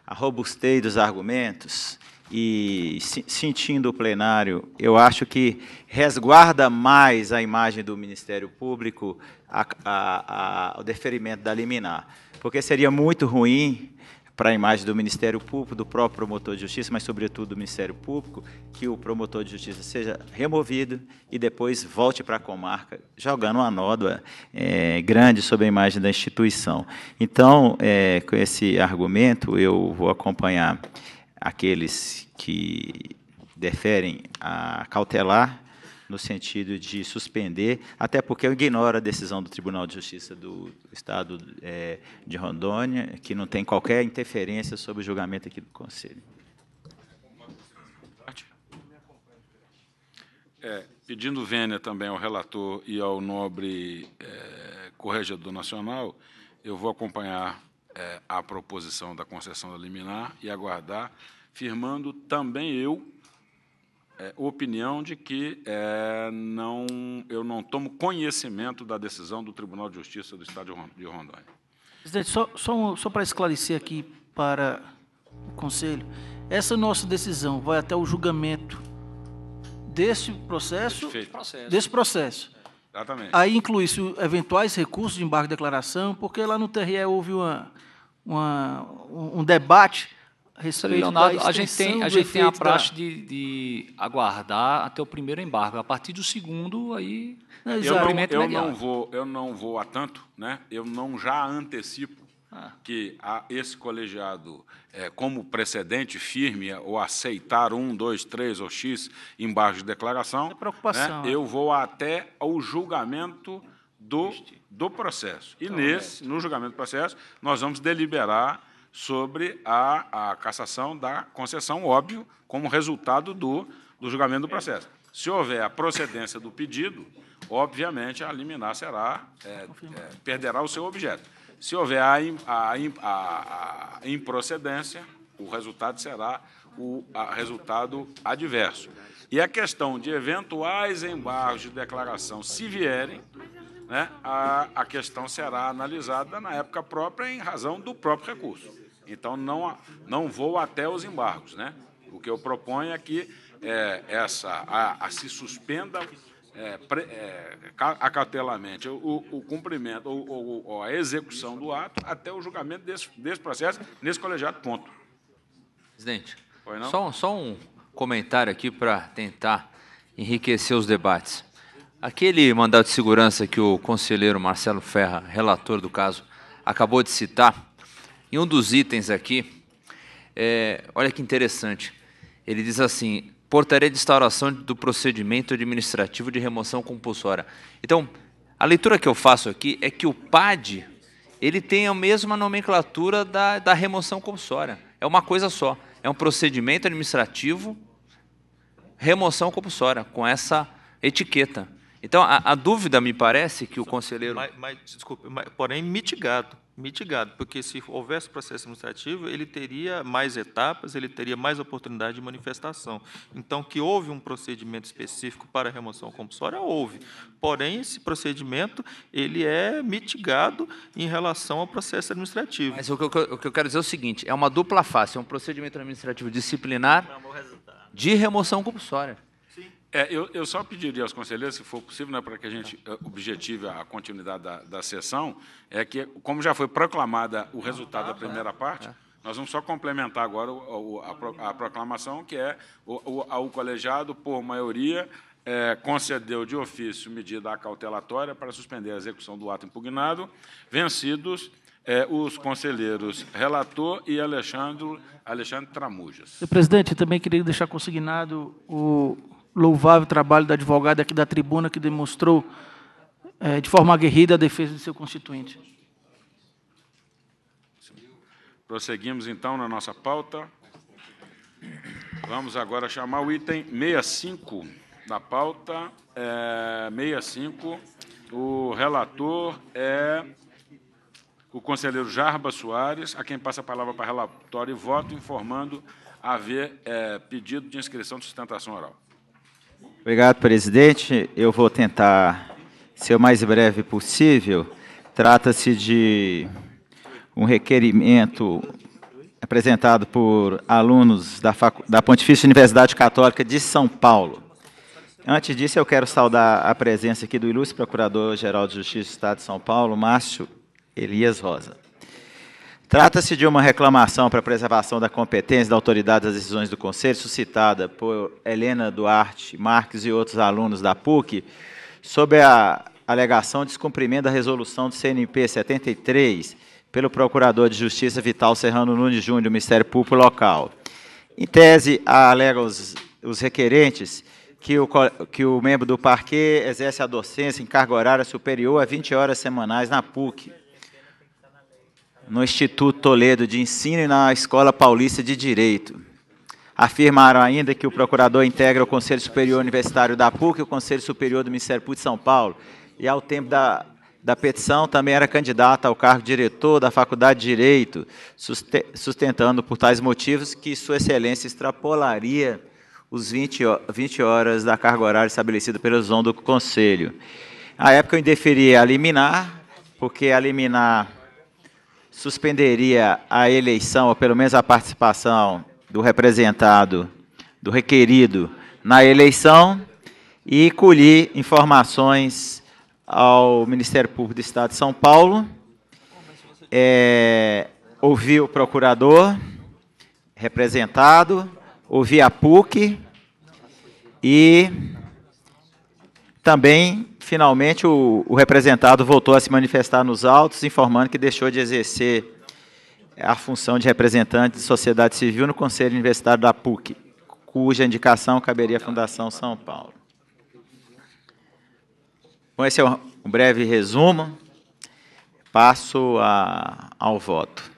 Speaker 5: a robustez dos argumentos, e sentindo o plenário, eu acho que resguarda mais a imagem do Ministério Público a, a, a, o deferimento da liminar, porque seria muito ruim para a imagem do Ministério Público, do próprio promotor de justiça, mas, sobretudo, do Ministério Público, que o promotor de justiça seja removido e depois volte para a comarca, jogando uma nódoa é, grande sobre a imagem da instituição. Então, é, com esse argumento, eu vou acompanhar aqueles que deferem a cautelar no sentido de suspender, até porque eu ignoro a decisão do Tribunal de Justiça do Estado é, de Rondônia, que não tem qualquer interferência sobre o julgamento aqui do Conselho.
Speaker 2: É, pedindo vênia também ao relator e ao nobre é, corregedor nacional, eu vou acompanhar é, proposição da concessão da liminar e aguardar, firmando também eu é, opinião de que é, não, eu não tomo conhecimento da decisão do Tribunal de Justiça do Estado de Rondônia.
Speaker 9: Presidente, só, só, só para esclarecer aqui para o Conselho, essa nossa decisão vai até o julgamento desse processo, desse processo. Desse processo. Exatamente. Aí inclui-se eventuais recursos de embargo de declaração, porque lá no TRE houve uma, uma um debate respeito Leonardo, a gente tem a gente tem a praxe da...
Speaker 4: de, de, aguardar até o primeiro embargo. A partir do segundo, aí é eu não, eu não
Speaker 2: vou eu não vou a tanto, né? Eu não já antecipo que esse colegiado, é, como precedente firme, é, ou aceitar um, dois, três ou X embaixo de declaração, é né, eu né? vou até o julgamento do, do processo. E, então, nesse, no julgamento do processo, nós vamos deliberar sobre a, a cassação da concessão, óbvio, como resultado do, do julgamento do processo. Se houver a procedência do pedido, obviamente a liminar será, é, é, perderá o seu objeto. Se houver a, a, a, a improcedência, o resultado será o resultado adverso. E a questão de eventuais embargos de declaração, se vierem, né, a, a questão será analisada na época própria em razão do próprio recurso. Então, não, não vou até os embargos. Né? O que eu proponho é que é, essa, a, a se suspenda é, é, o, o cumprimento ou a execução do ato até o julgamento desse, desse processo nesse colegiado, ponto. Presidente, só,
Speaker 7: só um comentário aqui para tentar enriquecer os debates. Aquele mandato de segurança que o conselheiro Marcelo Ferra, relator do caso, acabou de citar, em um dos itens aqui, é, olha que interessante, ele diz assim: portaria de instauração do procedimento administrativo de remoção compulsória. Então, a leitura que eu faço aqui é que o PAD ele tem a mesma nomenclatura da, da remoção compulsória. É uma coisa só. É um procedimento administrativo remoção compulsória, com essa etiqueta. Então, a, a dúvida, me parece, que o conselheiro... Mas, mas desculpe, mas, porém mitigado mitigado, porque se houvesse
Speaker 6: processo administrativo, ele teria mais etapas, ele teria mais oportunidade de manifestação. Então, que houve um procedimento específico para remoção compulsória, houve. Porém, esse
Speaker 7: procedimento ele é mitigado em relação ao processo administrativo. Mas o que, eu, o que eu quero dizer é o seguinte, é uma dupla face, é um procedimento administrativo disciplinar é de remoção compulsória.
Speaker 2: É, eu, eu, só pediria aos conselheiros, se for possível, né, para que a gente eh, objetive a continuidade da, da sessão, é que, como já foi proclamada o resultado da primeira é, parte, é. nós vamos só complementar agora o, o, a, pro, a, proclamação, que é o, o colegiado, por maioria, é, concedeu de ofício medida cautelatória para suspender a execução do ato impugnado, vencidos é, os conselheiros relator e Alexandre, Alexandre Tramujas.
Speaker 9: Presidente, também queria deixar consignado o louvável trabalho da advogada aqui da tribuna, que demonstrou é, de forma aguerrida a defesa de seu constituinte.
Speaker 2: Prosseguimos, então, na nossa pauta. Vamos agora chamar o item 65 da pauta. É, 65. O relator é o conselheiro Jarba Soares, a quem passa a palavra para relatório e voto, informando haver é, pedido de inscrição de sustentação oral.
Speaker 5: Obrigado, presidente. Eu vou tentar ser o mais breve possível. Trata-se de um requerimento apresentado por alunos da, Facu... da Pontifícia Universidade Católica de São Paulo. Antes disso, eu quero saudar a presença aqui do ilustre Procurador-Geral de Justiça do Estado de São Paulo, Márcio Elias Rosa. Trata-se de uma reclamação para preservação da competência da autoridade das decisões do Conselho, suscitada por Helena Duarte Marques e outros alunos da PUC, sobre a alegação de descumprimento da resolução do CNP 73 pelo Procurador de Justiça Vital Serrano Nunes Júnior, do Ministério Público Local. Em tese, alegam os, os requerentes que o, que o membro do parquê exerce a docência em carga horária superior a 20 horas semanais na PUC, no Instituto Toledo de Ensino e na Escola Paulista de Direito. Afirmaram ainda que o procurador integra o Conselho Superior Universitário da PUC e o Conselho Superior do Ministério Público de São Paulo. E ao tempo da, da petição também era candidata ao cargo de diretor da Faculdade de Direito, sustentando por tais motivos que Sua Excelência extrapolaria os 20, 20 horas da carga horária estabelecida pela Zon do Conselho. Na época eu indeferi a liminar, porque a liminar suspenderia a eleição, ou pelo menos a participação do representado, do requerido na eleição e colhi informações ao Ministério Público do Estado de São Paulo, é, ouvi o procurador representado, ouvi a PUC e também, finalmente, o, o, representado voltou a se manifestar nos autos, informando que deixou de exercer a função de representante de sociedade civil no Conselho Universitário da PUC, cuja indicação caberia à Fundação São Paulo. Bom, esse é um, breve resumo. Passo a, ao voto.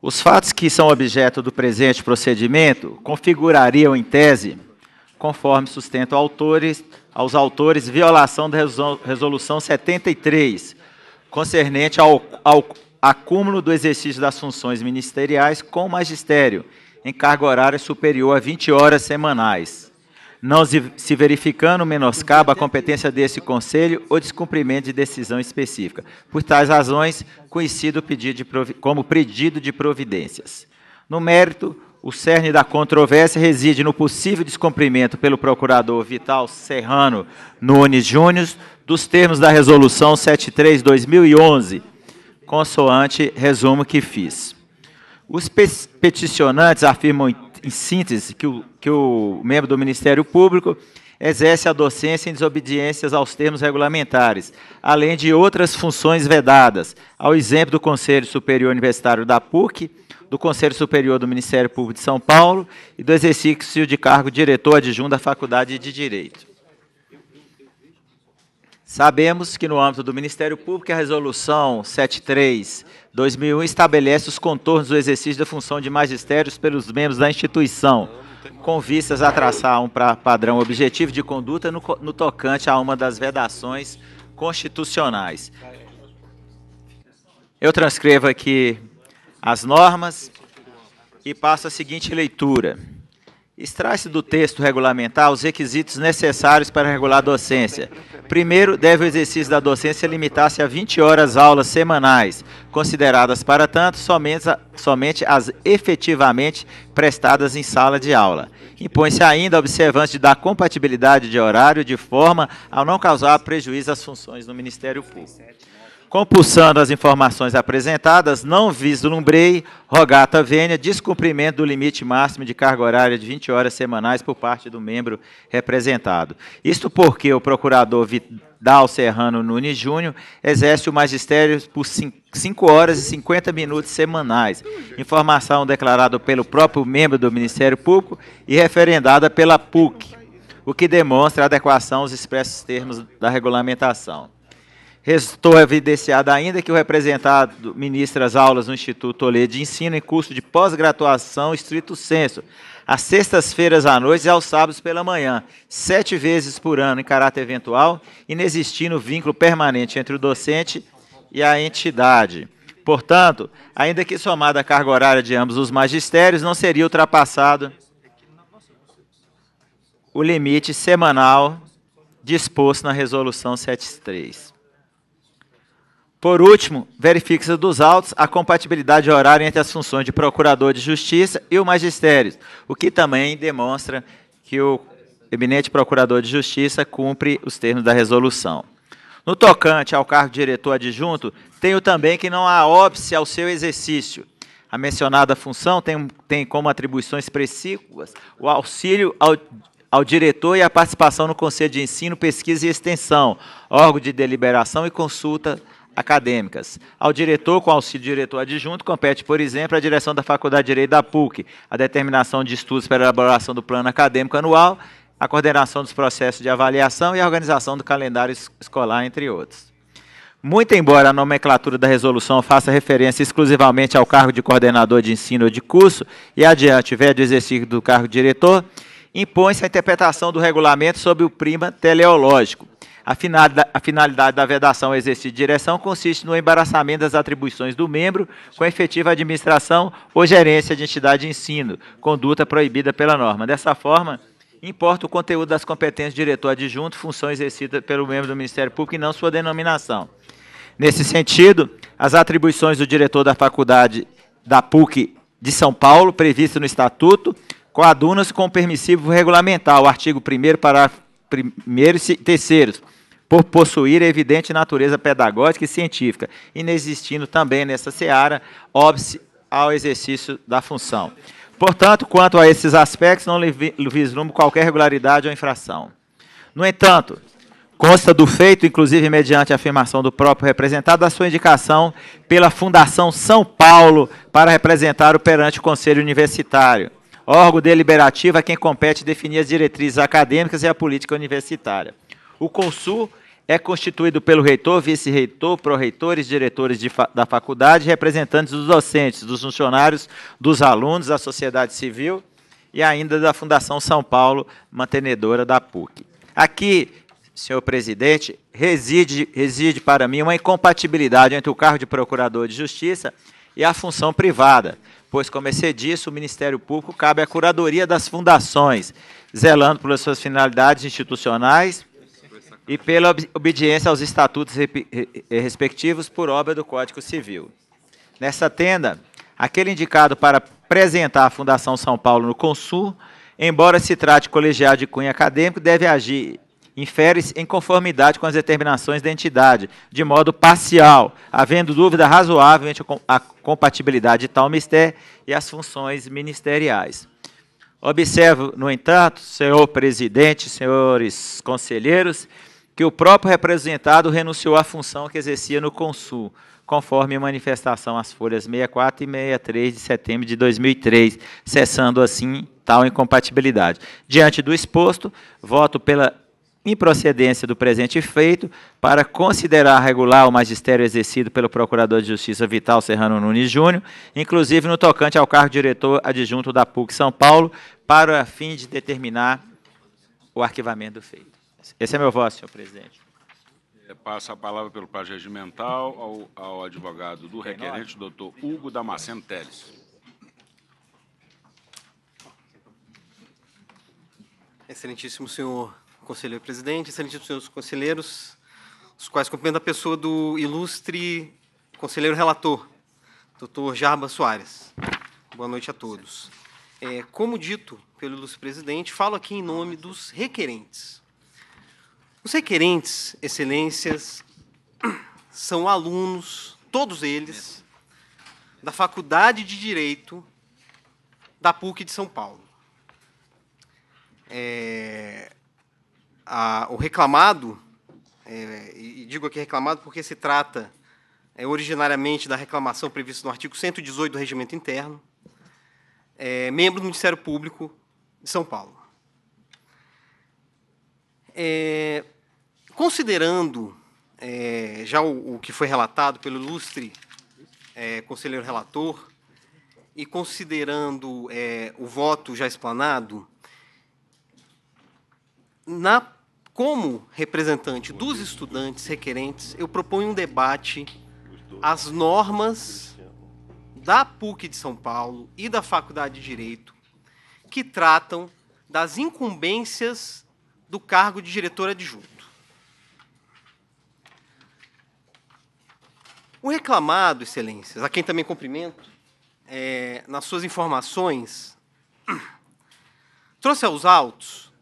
Speaker 5: Os fatos que são objeto do presente procedimento configurariam, em tese, conforme sustento autores, aos autores, violação da Resolução 73, concernente ao, ao acúmulo do exercício das funções ministeriais com magistério, em carga horária superior a 20 horas semanais. Não se verificando, menoscaba a competência desse Conselho ou descumprimento de decisão específica. Por tais razões, conhecido pedido como pedido de providências. No mérito, o cerne da controvérsia reside no possível descumprimento pelo procurador Vital Serrano Nunes Júnior dos termos da Resolução 73-2011, consoante resumo que fiz. Os peticionantes afirmam, em síntese, que o, que o membro do Ministério Público exerce a docência em desobediência aos termos regulamentares, além de outras funções vedadas, ao exemplo do Conselho Superior Universitário da PUC, do Conselho Superior do Ministério Público de São Paulo e do exercício de cargo de diretor adjunto da Faculdade de Direito. Sabemos que, no âmbito do Ministério Público, a Resolução 73-2001 estabelece os contornos do exercício da função de magistérios pelos membros da instituição com vistas a traçar um padrão objetivo de conduta no, no tocante a uma das vedações constitucionais. Eu transcrevo aqui as normas e passo a seguinte leitura. Extrai-se do texto regulamentar os requisitos necessários para regular a docência. Primeiro, deve o exercício da docência limitar-se a 20 horas aulas semanais, consideradas para tanto somente, somente as efetivamente prestadas em sala de aula. Impõe-se ainda a observância da compatibilidade de horário de forma a não causar prejuízo às funções do Ministério Público. Compulsando as informações apresentadas, não vislumbrei rogata vênia, descumprimento do limite máximo de carga horária de 20 horas semanais por parte do membro representado. Isto porque o procurador Vidal Serrano Nunes Júnior exerce o magistério por 5 horas e 50 minutos semanais, informação declarada pelo próprio membro do Ministério Público e referendada pela PUC, o que demonstra a adequação aos expressos termos da regulamentação. Restou evidenciado ainda que o representado ministra as aulas no Instituto Toledo de Ensino em curso de pós-graduação estrito senso, às sextas-feiras à noite e aos sábados pela manhã, sete vezes por ano em caráter eventual, inexistindo vínculo permanente entre o docente e a entidade. Portanto, ainda que somada a carga horária de ambos os magistérios, não seria ultrapassado o limite semanal disposto na Resolução 73. Por último, verifica-se dos autos a compatibilidade horária entre as funções de procurador de justiça e o magistério, o que também demonstra que o eminente procurador de justiça cumpre os termos da resolução. No tocante ao cargo de diretor adjunto, tenho também que não há óbice ao seu exercício. A mencionada função tem, tem como atribuições precisas o auxílio ao ao diretor e a participação no Conselho de Ensino, Pesquisa e Extensão, órgão de deliberação e consulta acadêmicas. Ao diretor, com auxílio diretor adjunto, compete, por exemplo, a direção da Faculdade de Direito da PUC, a determinação de estudos para elaboração do plano acadêmico anual, a coordenação dos processos de avaliação e a organização do calendário escolar, entre outros. Muito embora a nomenclatura da resolução faça referência exclusivamente ao cargo de coordenador de ensino ou de curso e adiante velho exercício do cargo de diretor, impõe-se a interpretação do regulamento sobre o prima teleológico, a finalidade da vedação ao exercício de direção consiste no embaraçamento das atribuições do membro com efetiva administração ou gerência de entidade de ensino, conduta proibida pela norma. Dessa forma, importa o conteúdo das competências do diretor adjunto, função exercida pelo membro do Ministério Público e não sua denominação. Nesse sentido, as atribuições do diretor da faculdade da PUC de São Paulo, previsto no Estatuto, coadunam-se com o permissivo regulamentar, o artigo 1 parágrafo 1 e 3 por possuir evidente natureza pedagógica e científica, inexistindo também nessa seara óbvio ao exercício da função. Portanto, quanto a esses aspectos, não vislumbro qualquer regularidade ou infração. No entanto, consta do feito, inclusive mediante a afirmação do próprio representado, a sua indicação pela Fundação São Paulo para representar o perante o Conselho Universitário, órgão deliberativo a quem compete definir as diretrizes acadêmicas e a política universitária. O Consul é constituído pelo reitor, vice-reitor, pró-reitores, diretores fa da faculdade, representantes dos docentes, dos funcionários, dos alunos, da sociedade civil e ainda da Fundação São Paulo, mantenedora da PUC. Aqui, senhor presidente, reside, reside para mim uma incompatibilidade entre o cargo de procurador de justiça e a função privada, pois, como é disso, o Ministério Público cabe à curadoria das fundações, zelando pelas suas finalidades institucionais, e pela obediência aos estatutos eh, respectivos por obra do Código Civil. Nessa tenda, aquele indicado para apresentar a Fundação São Paulo no Consul, embora se trate colegiado de cunho acadêmico, deve agir infere em conformidade com as determinações da entidade, de modo parcial, havendo dúvida razoável entre a compatibilidade de tal mistério e as funções ministeriais. Observo, no entanto, senhor presidente, senhores conselheiros, que o próprio representado renunciou à função que exercia no Consul, conforme a manifestação às folhas 64 e 63 de setembro de 2003, cessando assim tal incompatibilidade. Diante do exposto, voto pela improcedência do presente feito para considerar regular o magistério exercido pelo Procurador de Justiça Vital Serrano Nunes Júnior, inclusive no tocante ao cargo de diretor adjunto da PUC São Paulo, para fim de determinar o arquivamento do feito. Esse é meu voto, senhor presidente.
Speaker 2: É, passo a palavra pelo prazo regimental ao, ao advogado do requerente,
Speaker 11: doutor Hugo Damasceno Teles. Excelentíssimo senhor conselheiro presidente, excelentíssimos senhores conselheiros, os quais cumprimento a pessoa do ilustre conselheiro relator, doutor Jarba Soares. Boa noite a todos. É, como dito pelo ilustre presidente, falo aqui em nome dos requerentes. Os requerentes, excelências, [clears throat] são alunos, todos eles, da Faculdade de Direito da PUC de São Paulo. É, a, o reclamado, é, e digo aqui reclamado porque se trata é, originariamente da reclamação prevista no artigo 118 do Regimento Interno, é, membro do Ministério Público de São Paulo. É, Considerando é, já o, o, que foi relatado pelo ilustre é, conselheiro relator e considerando é, o voto já explanado, na, como representante dos estudantes requerentes, eu proponho um debate às normas da PUC de São Paulo e da Faculdade de Direito que tratam das incumbências do cargo de diretora adjunta. O reclamado, excelências, a quem também cumprimento, é, nas suas informações, [clears throat] trouxe aos autos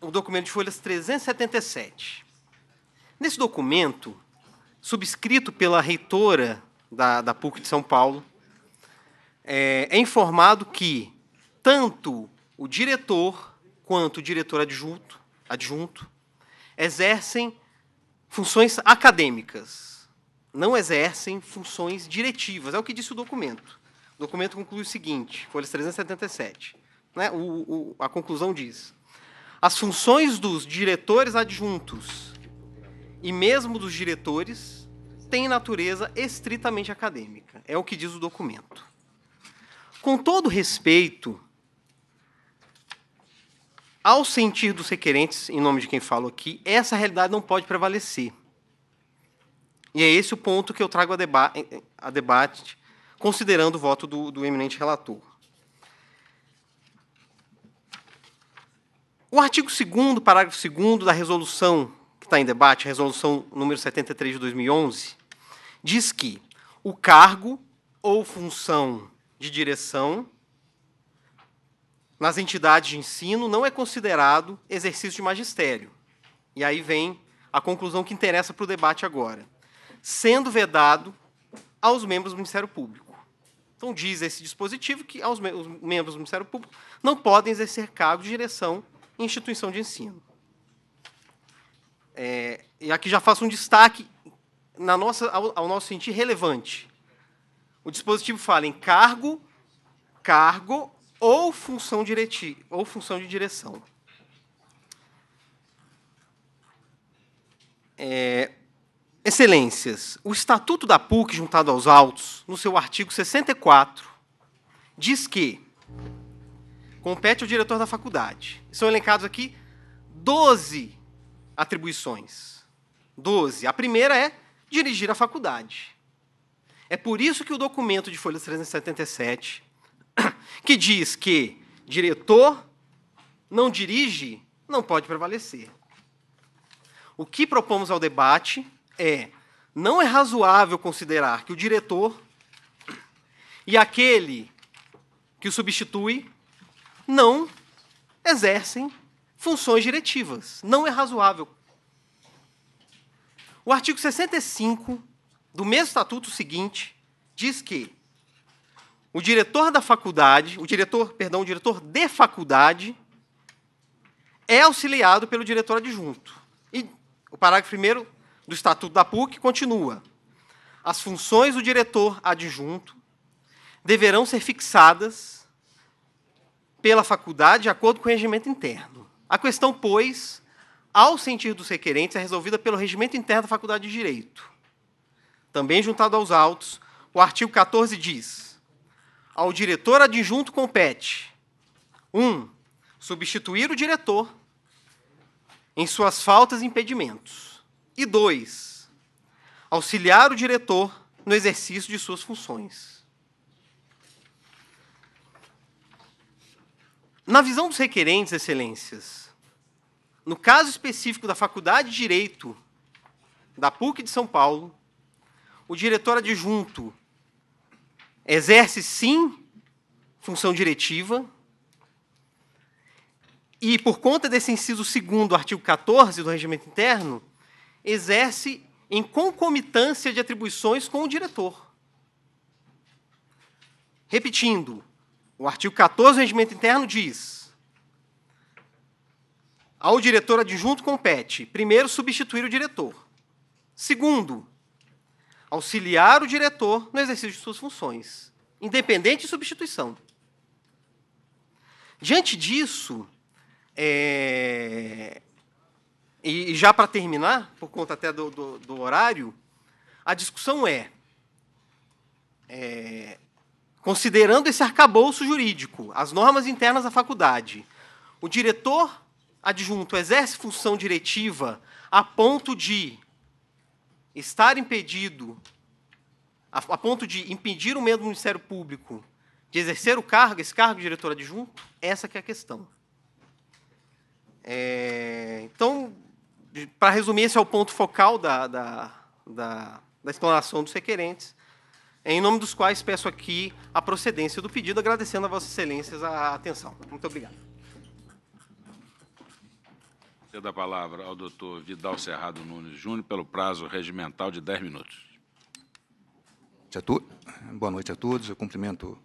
Speaker 11: o documento de folhas 377. Nesse documento, subscrito pela reitora da, da PUC de São Paulo, é, é informado que tanto o diretor quanto o diretor adjunto, adjunto exercem funções acadêmicas não exercem funções diretivas. É o que disse o documento. O documento conclui o seguinte, folhas 377. Né? O, o, a conclusão diz: as funções dos diretores adjuntos e mesmo dos diretores têm natureza estritamente acadêmica. É o que diz o documento. Com todo respeito ao sentir dos requerentes, em nome de quem falo aqui, essa realidade não pode prevalecer. E é esse o ponto que eu trago a, deba a debate, considerando o voto do, do eminente relator. O artigo 2 parágrafo 2 da resolução que está em debate, a resolução número 73 de 2011, diz que o cargo ou função de direção nas entidades de ensino não é considerado exercício de magistério. E aí vem a conclusão que interessa para o debate agora sendo vedado aos membros do Ministério Público. Então, diz esse dispositivo que aos me os membros do Ministério Público não podem exercer cargo de direção em instituição de ensino. É, e aqui já faço um destaque na nossa, ao, ao nosso sentir relevante. O dispositivo fala em cargo, cargo ou função, direti ou função de direção. É, Excelências, o Estatuto da PUC, juntado aos autos, no seu artigo 64, diz que compete ao diretor da faculdade. São elencados aqui 12 atribuições. 12. A primeira é dirigir a faculdade. É por isso que o documento de folha 377, [coughs] que diz que diretor não dirige, não pode prevalecer. O que propomos ao debate é: não é razoável considerar que o diretor e aquele que o substitui não exercem funções diretivas. Não é razoável. O artigo 65 do mesmo estatuto seguinte diz que o diretor da faculdade, o diretor, perdão, o diretor de faculdade é auxiliado pelo diretor adjunto. E o parágrafo primeiro do Estatuto da PUC continua: as funções do diretor adjunto deverão ser fixadas pela faculdade de acordo com o regimento interno. A questão, pois, ao sentir dos requerentes, é resolvida pelo regimento interno da Faculdade de Direito. Também juntado aos autos, o artigo 14 diz: ao diretor adjunto compete 1. Um, substituir o diretor em suas faltas e impedimentos. E dois, auxiliar o diretor no exercício de suas funções. Na visão dos requerentes, excelências, no caso específico da Faculdade de Direito da PUC de São Paulo, o diretor adjunto exerce sim função diretiva. E por conta desse inciso segundo, artigo 14 do regimento interno, exerce em concomitância de atribuições com o diretor. Repetindo, o artigo 14 do Regimento Interno diz: ao diretor adjunto compete, primeiro, substituir o diretor. Segundo, auxiliar o diretor no exercício de suas funções, independente de substituição. Diante disso, é, e, já para terminar, por conta até do, do, do horário, a discussão é, é, considerando esse arcabouço jurídico, as normas internas da faculdade, o diretor adjunto exerce função diretiva a ponto de estar impedido, a, a ponto de impedir o membro do Ministério Público de exercer o cargo, esse cargo de diretor adjunto? Essa que é a questão. É, então, para resumir, esse é o ponto focal da, da, da, da explanação dos requerentes, em nome dos quais peço aqui a procedência do pedido, agradecendo a Vossas Excelências a atenção. Muito obrigado.
Speaker 2: Cedo a palavra ao doutor Vidal Serrado Nunes Júnior, pelo prazo regimental de 10 minutos.
Speaker 12: Boa noite a todos. Eu cumprimento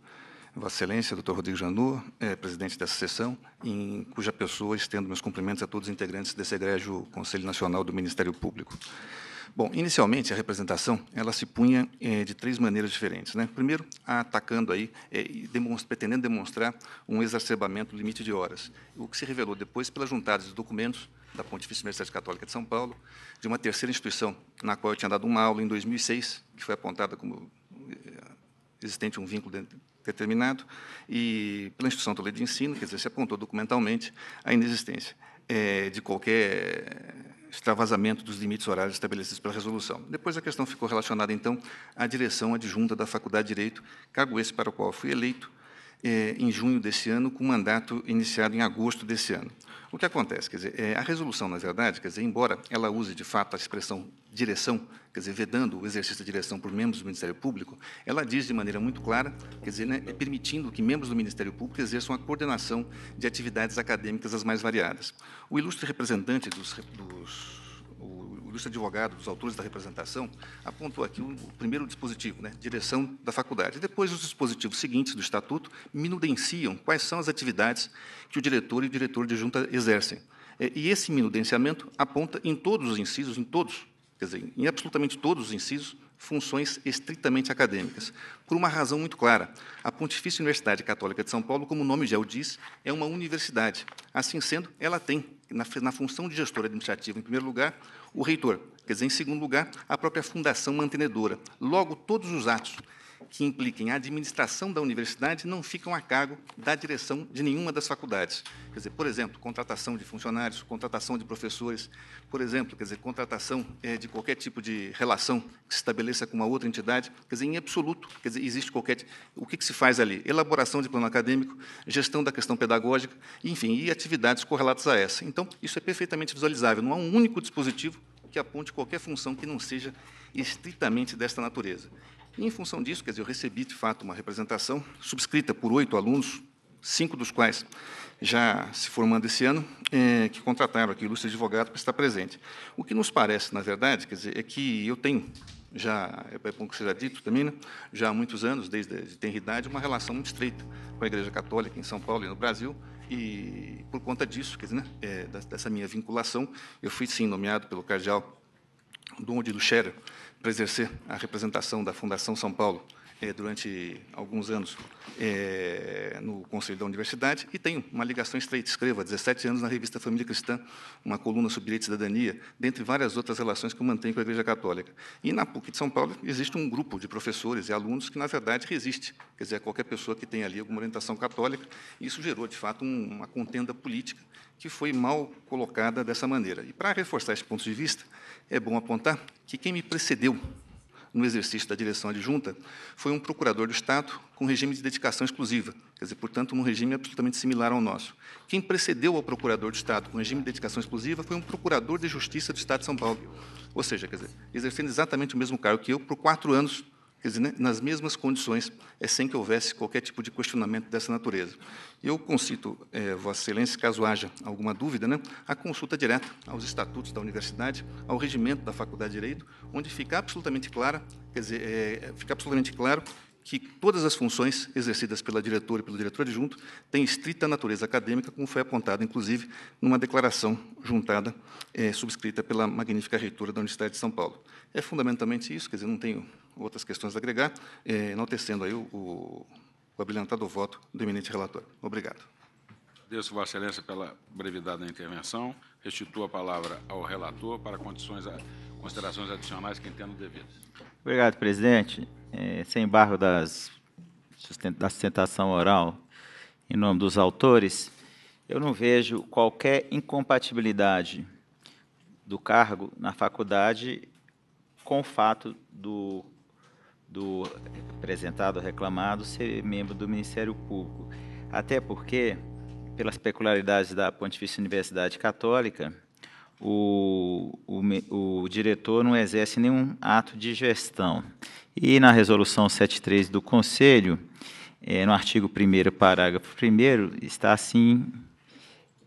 Speaker 12: Vossa Excelência, Dr. Rodrigo Janu, é, presidente dessa sessão, em cuja pessoa estendo meus cumprimentos a todos os integrantes desse egrégio Conselho Nacional do Ministério Público. Bom, inicialmente a representação ela se punha é, de três maneiras diferentes, né? Primeiro, atacando aí, é, demonstra, pretendendo demonstrar um exacerbamento do limite de horas, o que se revelou depois pelas juntadas de documentos da Pontifícia Universidade Católica de São Paulo, de uma terceira instituição na qual eu tinha dado uma aula em 2006, que foi apontada como é, existente um vínculo dentro determinado, e pela instituição da lei de ensino, quer dizer, se apontou documentalmente a inexistência é, de qualquer extravasamento dos limites horários estabelecidos pela resolução. Depois a questão ficou relacionada, então, à direção adjunta da Faculdade de Direito, cargo esse para o qual fui eleito é, em junho desse ano, com mandato iniciado em agosto desse ano. O que acontece? Quer dizer, é, a resolução, na verdade, quer dizer, embora ela use de fato a expressão direção, quer dizer, vedando o exercício de direção por membros do Ministério Público, ela diz de maneira muito clara, quer dizer, né, permitindo que membros do Ministério Público exerçam a coordenação de atividades acadêmicas as mais variadas. O ilustre representante dos, dos ilustre advogado, dos autores da representação, apontou aqui o primeiro dispositivo, né, direção da faculdade. Depois, os dispositivos seguintes do Estatuto minudenciam quais são as atividades que o diretor e o diretor de junta exercem. É, e esse minudenciamento aponta em todos os incisos, em todos, quer dizer, em absolutamente todos os incisos, funções estritamente acadêmicas, por uma razão muito clara. A Pontifícia Universidade Católica de São Paulo, como o nome já o diz, é uma universidade. Assim sendo, ela tem, na, na função de gestora administrativa, em primeiro lugar, o reitor. Quer dizer, em segundo lugar, a própria fundação mantenedora. Logo, todos os atos que impliquem a administração da universidade não ficam a cargo da direção de nenhuma das faculdades. Quer dizer, por exemplo, contratação de funcionários, contratação de professores, por exemplo, quer dizer, contratação é, de qualquer tipo de relação que se estabeleça com uma outra entidade, quer dizer, em absoluto, quer dizer, existe qualquer o que, que se faz ali? Elaboração de plano acadêmico, gestão da questão pedagógica, enfim, e atividades correlatas a essa. Então, isso é perfeitamente visualizável. Não há um único dispositivo que aponte qualquer função que não seja estritamente desta natureza. E, em função disso, quer dizer, eu recebi, de fato, uma representação subscrita por oito alunos, cinco dos quais já se formando esse ano, é, que contrataram aqui ilustre advogado para estar presente. O que nos parece, na verdade, quer dizer, é que eu tenho já é bom que seja dito também, né? já há muitos anos, desde a idade uma relação muito estreita com a Igreja Católica em São Paulo e no Brasil, e por conta disso, quer dizer, né? é, dessa minha vinculação, eu fui sim nomeado pelo cardeal Dom de Scherer, para exercer a representação da Fundação São Paulo é, durante alguns anos é, no Conselho da Universidade e tenho uma ligação estreita. Escrevo há 17 anos na revista Família Cristã, uma coluna sobre direito e cidadania, dentre várias outras relações que eu mantenho com a Igreja Católica. E na PUC de São Paulo existe um grupo de professores e alunos que, na verdade, resiste. Quer dizer, é qualquer pessoa que tenha ali alguma orientação católica, isso gerou, de fato, um, uma contenda política que foi mal colocada dessa maneira. E, para reforçar esse ponto de vista, é bom apontar que quem me precedeu no exercício da direção adjunta, foi um procurador do Estado com regime de dedicação exclusiva, quer dizer, portanto, um regime absolutamente similar ao nosso. Quem precedeu ao procurador do Estado com regime de dedicação exclusiva foi um procurador de justiça do Estado de São Paulo, ou seja, quer dizer, exercendo exatamente o mesmo cargo que eu por quatro anos, quer dizer, né, nas mesmas condições, é sem que houvesse qualquer tipo de questionamento dessa natureza. Eu concito, eh, Vossa Excelência, caso haja alguma dúvida, né, a consulta direta aos estatutos da universidade, ao regimento da Faculdade de Direito, onde fica absolutamente clara, quer dizer, é, fica absolutamente claro que todas as funções exercidas pela diretora e pelo diretor adjunto têm estrita natureza acadêmica, como foi apontado, inclusive, numa declaração juntada, é, subscrita pela magnífica reitora da Universidade de São Paulo. É fundamentalmente isso, quer dizer, não tenho outras questões a agregar, é, enaltecendo aí o, o o abrilhantado voto do eminente relator. Obrigado.
Speaker 2: Agradeço, Vossa Excelência, pela brevidade da intervenção. Restituo a palavra ao relator para condições, considerações adicionais que entendo devidas.
Speaker 5: Obrigado, presidente. É, sem embargo da sustentação oral, em nome dos autores, eu não vejo qualquer incompatibilidade do cargo na faculdade com o fato do do apresentado ou reclamado ser membro do Ministério Público. Até porque, pelas peculiaridades da Pontifícia Universidade Católica, o, o, o diretor não exerce nenhum ato de gestão. E na resolução 73 do Conselho, é, no artigo 1, parágrafo 1, está assim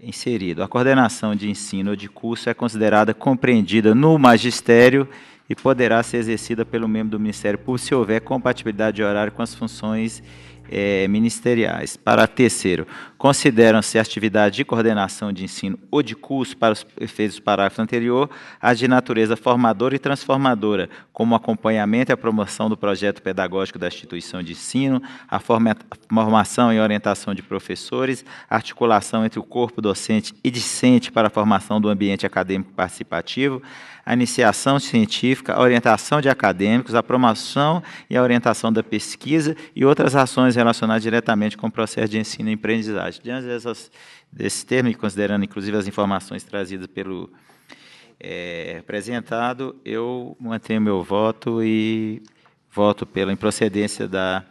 Speaker 5: inserido: a coordenação de ensino ou de curso é considerada compreendida no magistério e poderá ser exercida pelo membro do Ministério Público se houver compatibilidade de horário com as funções é, ministeriais. Para terceiro, consideram-se atividade de coordenação de ensino ou de curso para os efeitos do parágrafo anterior, as de natureza formadora e transformadora, como acompanhamento e a promoção do projeto pedagógico da instituição de ensino, a formação e orientação de professores, articulação entre o corpo docente e discente para a formação do ambiente acadêmico participativo, a iniciação científica, a orientação de acadêmicos, a promoção e a orientação da pesquisa e outras ações relacionadas diretamente com o processo de ensino e aprendizagem. Diante dessas, desse termo, e considerando inclusive as informações trazidas pelo é, apresentado, eu mantenho meu voto e voto pela improcedência da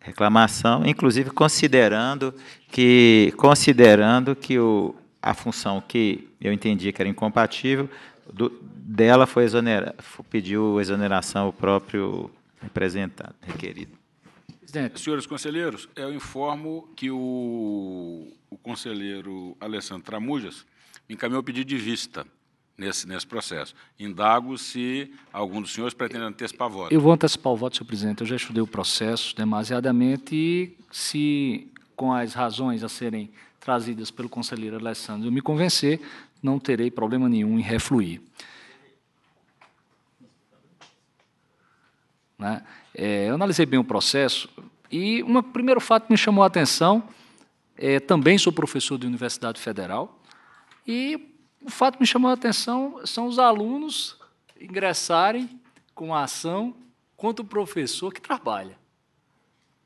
Speaker 5: reclamação, inclusive considerando que considerando que o, a função que eu entendia que era incompatível do, dela foi exonera, pediu exoneração o próprio representado, requerido.
Speaker 2: Presidente. Senhores conselheiros, eu informo que o, o conselheiro Alessandro Tramujas encaminhou encaminhou pedido de vista nesse, nesse processo. Indago se algum dos senhores pretende antecipar voto. Eu vou
Speaker 4: antecipar o voto, senhor presidente. Eu já estudei o processo demasiadamente e se, com as razões a serem trazidas pelo conselheiro Alessandro, eu me convencer, não terei problema nenhum em refluir. Né? É, eu analisei bem o processo e um primeiro fato que me chamou a atenção, é, também sou professor de Universidade Federal, e o fato que me chamou a atenção são os alunos ingressarem com a ação contra o professor que trabalha.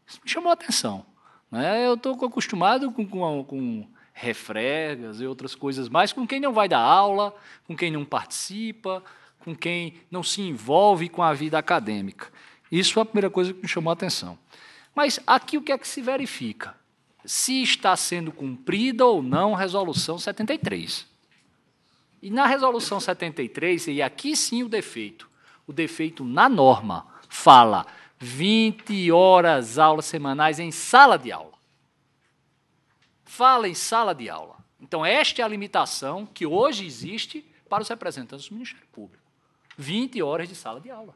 Speaker 4: Isso me chamou a atenção. Né? Eu estou acostumado com, com, com refregas e outras coisas mais, com quem não vai dar aula, com quem não participa, com quem não se envolve com a vida acadêmica. Isso foi a primeira coisa que me chamou a atenção. Mas aqui o que é que se verifica? Se está sendo cumprida ou não a Resolução 73. E na Resolução 73, e aqui sim o defeito, o defeito na norma fala 20 horas aulas semanais em sala de aula fala em sala de aula. Então, esta é a limitação que hoje existe para os representantes do Ministério Público. 20 horas de sala de aula.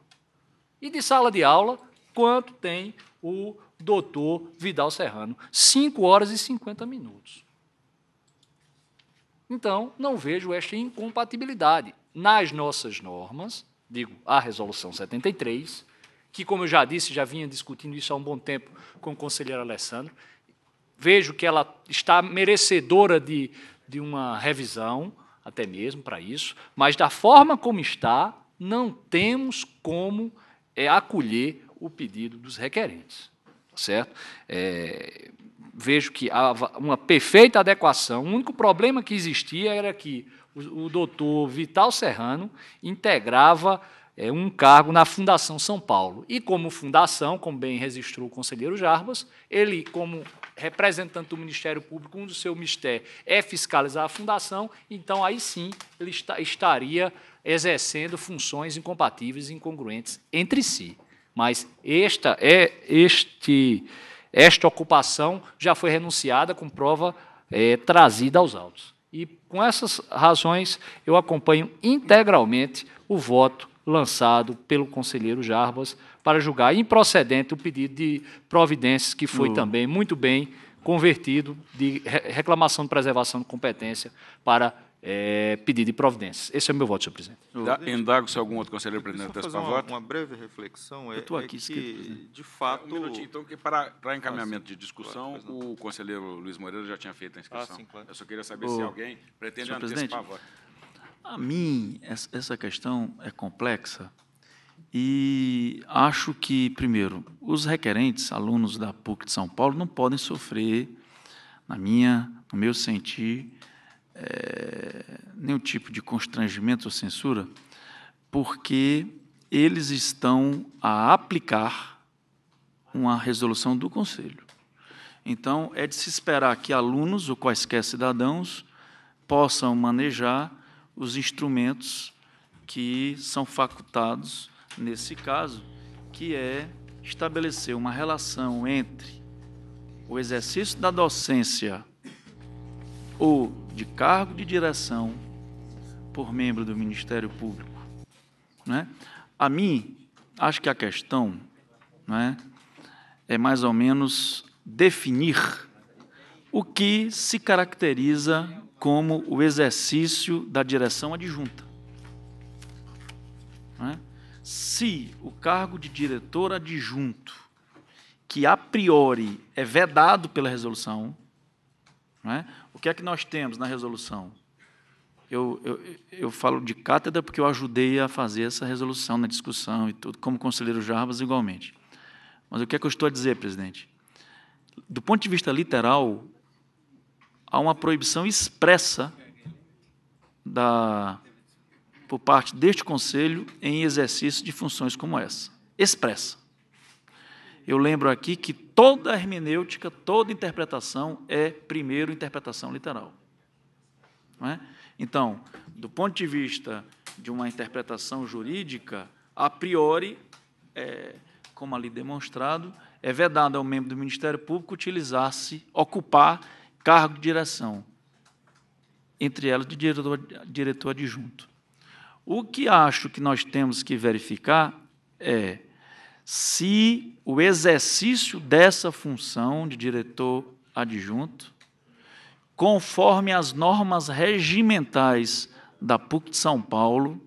Speaker 4: E de sala de aula, quanto tem o doutor Vidal Serrano? 5 horas e 50 minutos. Então, não vejo esta incompatibilidade nas nossas normas, digo, a resolução 73, que, como eu já disse, já vinha discutindo isso há um bom tempo com o conselheiro Alessandro, vejo que ela está merecedora de, de uma revisão, até mesmo para isso, mas da forma como está, não temos como é, acolher o pedido dos requerentes. Certo? É, vejo que há uma perfeita adequação. O único problema que existia era que o, o doutor Vital Serrano integrava é, um cargo na Fundação São Paulo. E como fundação, como bem registrou o conselheiro Jarbas, ele, como representante do Ministério Público, um do seu mistério é fiscalizar a fundação, então aí sim ele está, estaria exercendo funções incompatíveis e incongruentes entre si. Mas esta é este esta ocupação já foi renunciada com prova é, trazida aos autos. E com essas razões eu acompanho integralmente o voto lançado pelo conselheiro Jarbas para julgar improcedente o pedido de providências, que foi hum. também muito bem convertido de reclamação de preservação de competência para é, eh, pedido de providências. Esse é o meu voto, senhor presidente. Indago-se algum outro conselheiro presidente está palavra?
Speaker 6: Uma, uma breve reflexão. É, Eu estou é aqui, é que, de fato... Um minutinho, então,
Speaker 2: que ah, para, para encaminhamento de discussão, claro, o conselheiro Luiz Moreira já tinha feito a inscrição. Ah, sim, claro. Eu só queria saber se alguém pretende antecipar a voto.
Speaker 10: A mim, essa questão é complexa e acho que, primeiro, os requerentes, alunos da PUC de São Paulo, não podem sofrer, na minha, no meu sentir, é, nenhum tipo de constrangimento ou censura, porque eles estão a aplicar uma resolução do Conselho. Então, é de se esperar que alunos ou quaisquer cidadãos possam manejar os instrumentos que são facultados nesse caso, que é estabelecer uma relação entre o exercício da docência ou de cargo de direção por membro do Ministério Público. Né? A mim, acho que a questão né, é mais ou menos definir o que se caracteriza como o exercício da direção adjunta. Né? Se o cargo de diretor adjunto, que a priori é vedado pela resolução, né? o que é que nós temos na resolução? Eu, eu, eu, falo de cátedra porque eu ajudei a fazer essa resolução na discussão e tudo, como conselheiro Jarbas, igualmente. Mas o que é que eu estou a dizer, presidente? Do ponto de vista literal, há uma proibição expressa da, por parte deste Conselho em exercício de funções como essa. Expressa. Eu lembro aqui que toda hermenêutica, toda interpretação é, primeiro, interpretação literal. É? Então, do ponto de vista de uma interpretação jurídica, a priori, é, como ali demonstrado, é vedado ao membro do Ministério Público utilizar-se, ocupar cargo de direção, entre elas de diretor, diretor adjunto. O que acho que nós temos que verificar é se o exercício dessa função de diretor adjunto, conforme as normas regimentais da PUC de São Paulo,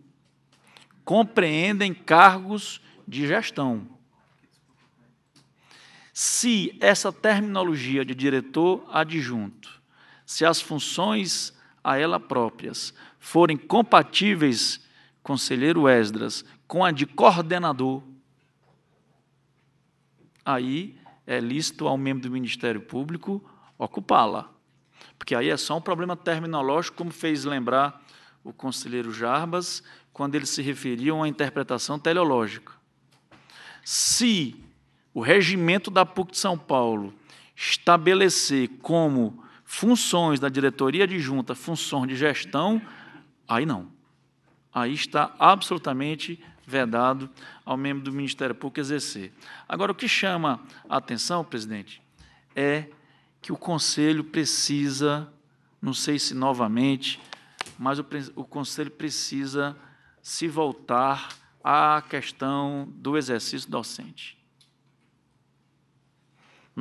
Speaker 10: compreendem cargos de gestão se essa terminologia de diretor adjunto, se as funções a ela próprias forem compatíveis, conselheiro Esdras, com a de coordenador, aí é lícito ao membro do Ministério Público ocupá-la. Porque aí é só um problema terminológico, como fez lembrar o conselheiro Jarbas, quando ele se referia a uma interpretação teleológica. Se o regimento da PUC de São Paulo estabelecer como funções da diretoria de junta, funções de gestão, aí não. Aí está absolutamente vedado ao membro do Ministério Público exercer. Agora, o que chama a atenção, presidente, é que o Conselho precisa, não sei se novamente, mas o, o Conselho precisa se voltar à questão do exercício docente.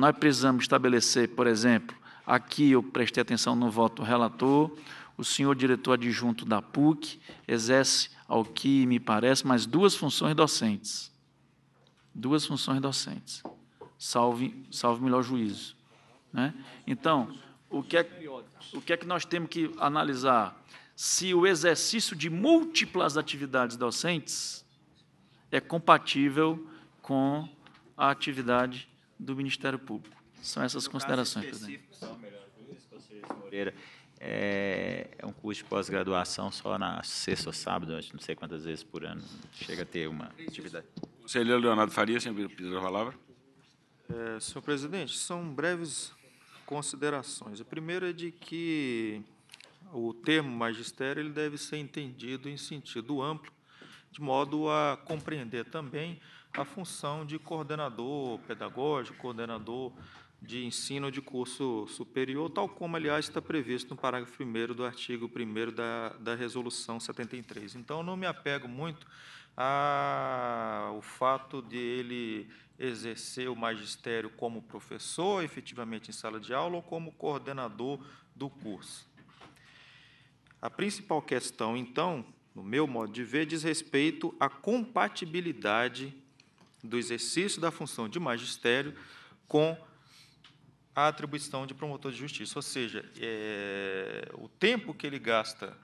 Speaker 10: Nós precisamos estabelecer, por exemplo, aqui eu prestei atenção no voto do relator, o senhor diretor adjunto da PUC exerce, ao que me parece, mais duas funções docentes. Duas funções docentes, salve, salve melhor juízo. Né? Então, o que, é, o que é que nós temos que analisar? Se o exercício de múltiplas atividades docentes é compatível com a atividade do Ministério Público. São essas no considerações, Sr.
Speaker 5: Moreira, é, é, um curso de pós-graduação só na sexta ou sábado, acho, não sei quantas vezes por ano,
Speaker 2: chega a ter uma atividade. Conselheiro Leonardo Faria, sempre pediu a palavra.
Speaker 6: É, senhor presidente, são breves considerações. A primeira é de que o termo magistério ele deve ser entendido em sentido amplo, de modo a compreender também a função de coordenador pedagógico, coordenador de ensino de curso superior, tal como, aliás, está previsto no parágrafo 1 do artigo 1 da, da Resolução 73. Então, não me apego muito ao fato de ele exercer o magistério como professor, efetivamente em sala de aula, ou como coordenador do curso. A principal questão, então, no meu modo de ver, diz respeito à compatibilidade do exercício da função de magistério com a atribuição de promotor de justiça. Ou seja, é, o tempo que ele gasta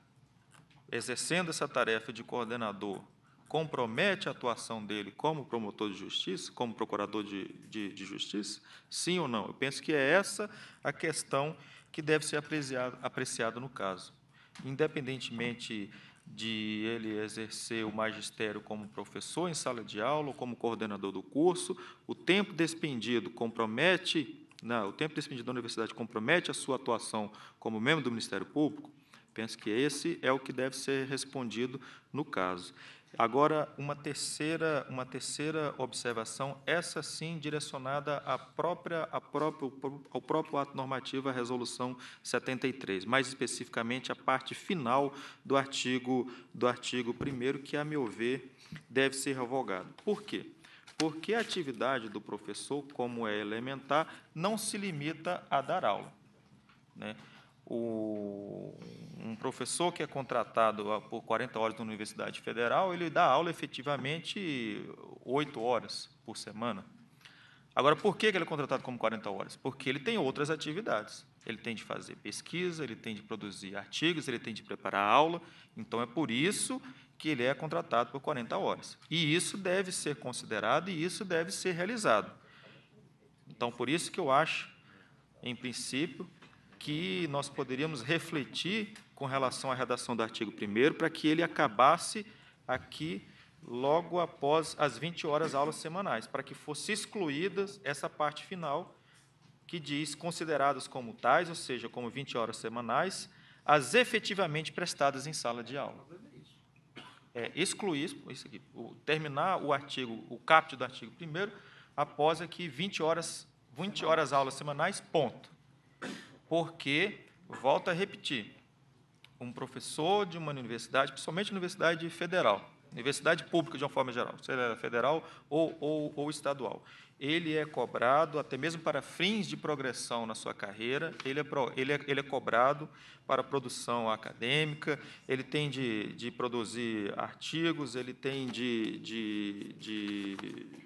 Speaker 6: exercendo essa tarefa de coordenador compromete a atuação dele como promotor de justiça, como procurador de, de, de justiça? Sim ou não? Eu penso que é essa a questão que deve ser apreciada, apreciada no caso. Independentemente de ele exercer o magistério como professor em sala de aula, ou como coordenador do curso. O tempo despendido compromete, não, né, o tempo despendido da universidade compromete a sua atuação como membro do Ministério Público. Penso que esse é o que deve ser respondido no caso. Agora, uma terceira, uma terceira observação, essa sim direcionada à própria, à própria, ao próprio ato normativo, a Resolução 73, mais especificamente a parte final do artigo, do artigo 1 que, a meu ver, deve ser revogado. Por quê? Porque a atividade do professor, como é elementar, não se limita a dar aula. Né? o, um professor que é contratado por 40 horas na Universidade Federal, ele dá aula efetivamente 8 horas por semana. Agora, por que ele é contratado como 40 horas? Porque ele tem outras atividades. Ele tem de fazer pesquisa, ele tem de produzir artigos, ele tem de preparar aula. Então, é por isso que ele é contratado por 40 horas. E isso deve ser considerado e isso deve ser realizado. Então, por isso que eu acho, em princípio, que nós poderíamos refletir com relação à redação do artigo 1 para que ele acabasse aqui logo após as 20 horas aulas semanais, para que fosse excluída essa parte final que diz consideradas como tais, ou seja, como 20 horas semanais, as efetivamente prestadas em sala de aula. É, excluir isso aqui, o, terminar o artigo, o capítulo do artigo 1 após aqui 20 horas, 20 horas aulas semanais, ponto porque, volto a repetir, um professor de uma universidade, principalmente universidade federal, universidade pública de uma forma geral, seja federal ou, ou, ou estadual, ele é cobrado, até mesmo para fins de progressão na sua carreira, ele é, ele é, ele é cobrado para produção acadêmica, ele tem de, de produzir artigos, ele tem de, de, de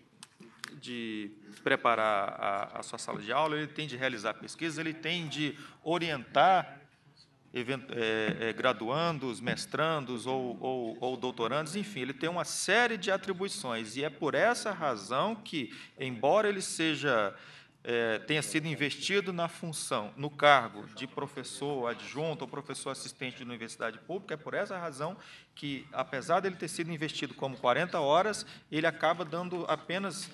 Speaker 6: de preparar a, a sua sala de aula, ele tem de realizar pesquisas, ele tem de orientar Event, é, é, graduandos, mestrandos ou, ou, ou, doutorandos, enfim, ele tem uma série de atribuições. E é por essa razão que, embora ele seja é, tenha sido investido na função, no cargo de professor adjunto ou professor assistente de universidade pública, é por essa razão que, apesar dele ter sido investido como 40 horas, ele acaba dando apenas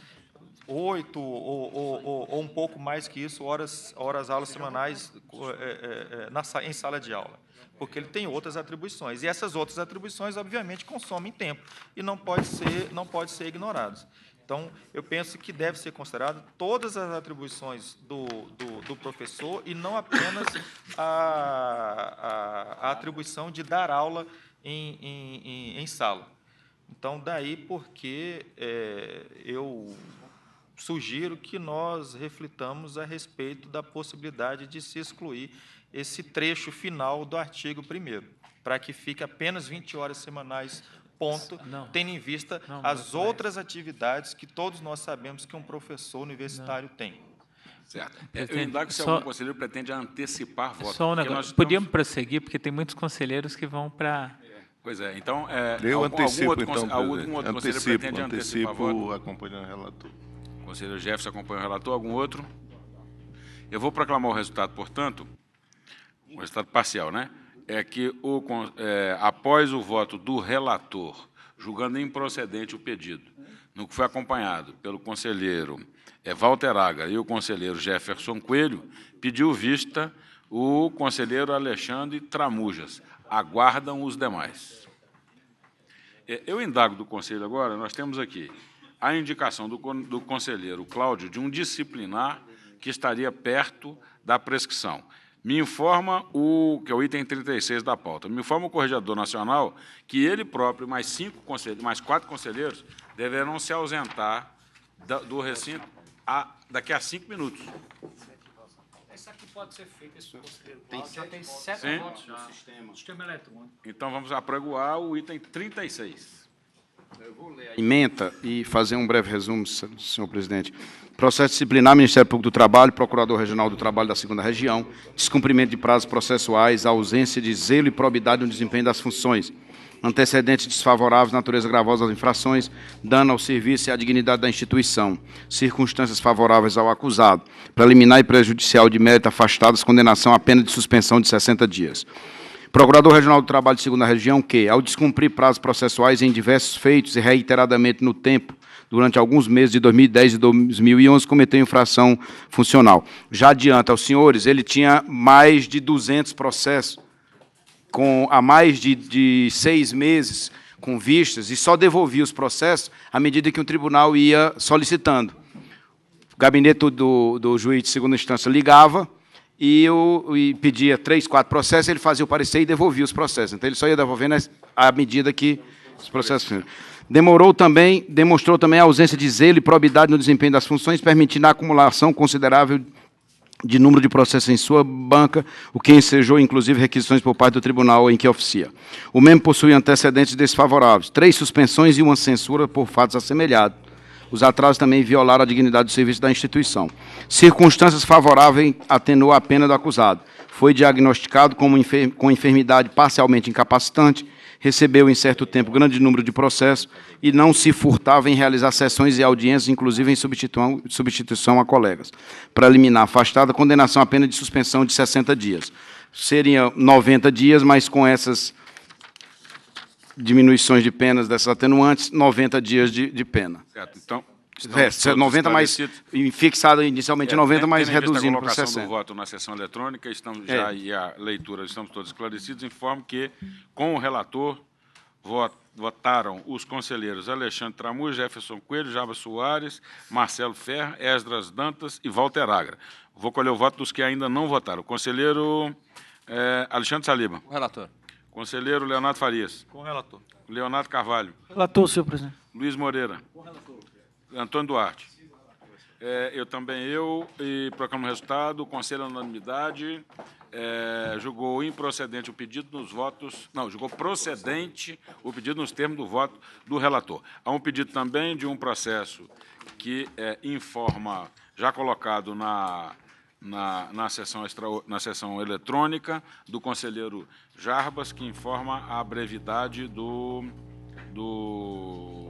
Speaker 6: oito ou, ou, ou, ou, um pouco mais que isso, horas, horas aulas semanais é, é, é na, em sala de aula, porque ele tem outras atribuições. E essas outras atribuições, obviamente, consomem tempo e não pode ser, não pode ser ignorados. Então, eu penso que deve ser considerado todas as atribuições do, do, do professor e não apenas a, a, a, atribuição de dar aula em, em, em, sala. Então, daí porque é, eu sugiro que nós reflitamos a respeito da possibilidade de se excluir esse trecho final do artigo 1 para que fique apenas 20 horas semanais ponto, não, tendo em vista não, é as outras atividades que todos nós sabemos que um professor universitário não. tem. Certo. É,
Speaker 2: pretende, eu indago se só, algum conselheiro pretende antecipar voto. Só um negócio.
Speaker 1: Podíamos estamos... prosseguir, porque tem muitos conselheiros que vão para...
Speaker 2: Pois é, então... É, eu algum, antecipo, algum outro, então, algum outro antecipo, conselheiro pretende antecipar antecipo voto? acompanhando o relator. Conselheiro Jefferson acompanha o relator. Algum outro? Eu vou proclamar o resultado, portanto, o resultado parcial, né? É que, o, é, após o voto do relator, julgando improcedente o pedido, no que foi acompanhado pelo conselheiro é, Walter Aga e o conselheiro Jefferson Coelho, pediu vista o conselheiro Alexandre Tramujas. Aguardam os demais. É, eu indago do conselho agora, nós temos aqui a indicação do, do conselheiro Cláudio de um disciplinar que estaria perto da prescrição. Me informa o, que é o item 36 da pauta, me informa o Corregedor Nacional que ele próprio, mais, cinco mais quatro conselheiros, deverão se ausentar da, do recinto a, daqui a cinco minutos.
Speaker 4: aqui pode ser feito esse conselheiro tem já tem sete votos no sistema. sistema eletrônico.
Speaker 2: Então, vamos apregoar o item 36
Speaker 8: emenda e fazer um breve resumo, senhor presidente. Processo disciplinar, Ministério Público do Trabalho, Procurador Regional do Trabalho da Segunda Região, descumprimento de prazos processuais, ausência de zelo e probidade no desempenho das funções, antecedentes desfavoráveis, natureza gravosa das infrações, dano ao serviço e à dignidade da instituição, circunstâncias favoráveis ao acusado, preliminar e prejudicial de mérito afastados, condenação à pena de suspensão de 60 dias. Procurador Regional do Trabalho de Segunda Região que, ao descumprir prazos processuais em diversos feitos e reiteradamente no tempo, durante alguns meses de 2010 e 2011, cometeu infração funcional. Já adianta aos senhores, ele tinha mais de 200 processos com há mais de, de seis meses com vistas e só devolvia os processos à medida que o tribunal ia solicitando. O gabinete do, do juiz de segunda instância ligava, e eu e pedia três, quatro processos, ele fazia o parecer e devolvia os processos. Então, ele só ia devolvendo à medida que os processos... Demorou também, demonstrou também a ausência de zelo e probidade no desempenho das funções, permitindo a acumulação considerável de número de processos em sua banca, o que ensejou, inclusive, requisições por parte do tribunal em que oficia. O mesmo possui antecedentes desfavoráveis, três suspensões e uma censura por fatos assemelhados. Os atrasos também violaram a dignidade do serviço da instituição. Circunstâncias favoráveis atenuou a pena do acusado. Foi diagnosticado como enfer com enfermidade parcialmente incapacitante, recebeu em certo tempo grande número de processos e não se furtava em realizar sessões e audiências, inclusive em substituição a colegas. Preliminar afastada, condenação à pena de suspensão de 60 dias. Seria 90 dias, mas com essas diminuições de penas dessas atenuantes, 90 dias de, de pena. Certo, então... então é, 90 mais fixado inicialmente é, 90 mais reduzindo para 60. do
Speaker 2: voto na sessão eletrônica, estamos é. já é. e a leitura, estamos todos esclarecidos. Informo que com o relator votaram os conselheiros Alexandre Tramus, Jefferson Coelho, Java Soares, Marcelo Ferra, Esdras Dantas e Walter Agra. Vou colher o voto dos que ainda não votaram. conselheiro é, Alexandre Saliba. O relator. Conselheiro Leonardo Farias. Com relator. Leonardo Carvalho. Relator, senhor presidente. Luiz Moreira. Com relator. Antônio Duarte. É, eu também, eu, e proclamo o resultado, o Conselho Unanimidade é, julgou improcedente o pedido nos votos, não, julgou procedente o pedido nos termos do voto do relator. Há um pedido também de um processo que é, informa, já colocado na na, na, sessão extra, na sessão eletrônica do conselheiro Jarbas, que informa a brevidade do, do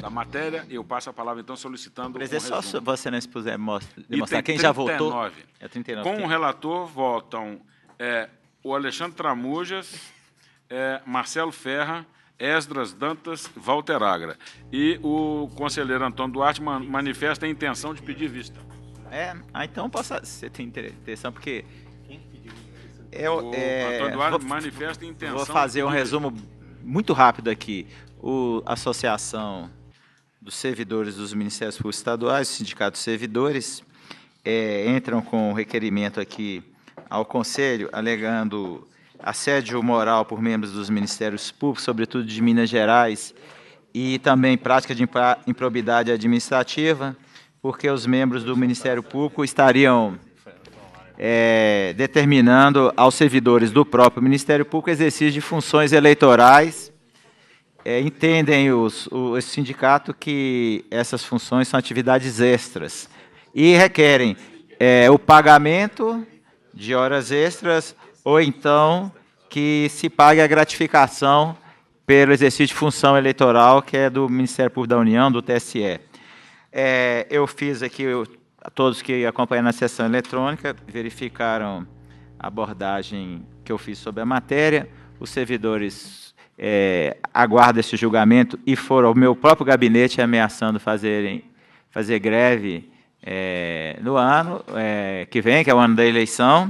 Speaker 2: da matéria. Eu passo a palavra, então, solicitando. Mas um é só se
Speaker 5: você não expuser, mostra, demonstrar quem 39, já votou. É 39. Com o
Speaker 2: relator votam é, o Alexandre Tramujas, é, Marcelo Ferra. Esdras Dantas Valteragra. E o conselheiro Antônio Duarte manifesta a intenção de pedir vista. É, ah, então possa você tem interesse, porque Quem
Speaker 5: pediu eu, é, Eduardo é,
Speaker 2: vou, manifesta intenção. Vou fazer um
Speaker 5: resumo muito rápido aqui. O a Associação dos Servidores dos Ministérios Públicos Estaduais, o Sindicato dos Servidores, é, entram com um requerimento aqui ao Conselho, alegando assédio moral por membros dos Ministérios Públicos, sobretudo de Minas Gerais, e também prática de improbidade administrativa porque os membros do Ministério Público estariam é, determinando aos servidores do próprio Ministério Público exercício de funções eleitorais. É, entendem os, o sindicato que essas funções são atividades extras e requerem é, o pagamento de horas extras ou então que se pague a gratificação pelo exercício de função eleitoral que é do Ministério Público da União, do TSE. É, eu fiz aqui, eu, todos que acompanham a sessão eletrônica verificaram a abordagem que eu fiz sobre a matéria. Os servidores é, aguardam esse julgamento e foram ao meu próprio gabinete ameaçando fazerem, fazer greve é, no ano é, que vem, que é o ano da eleição.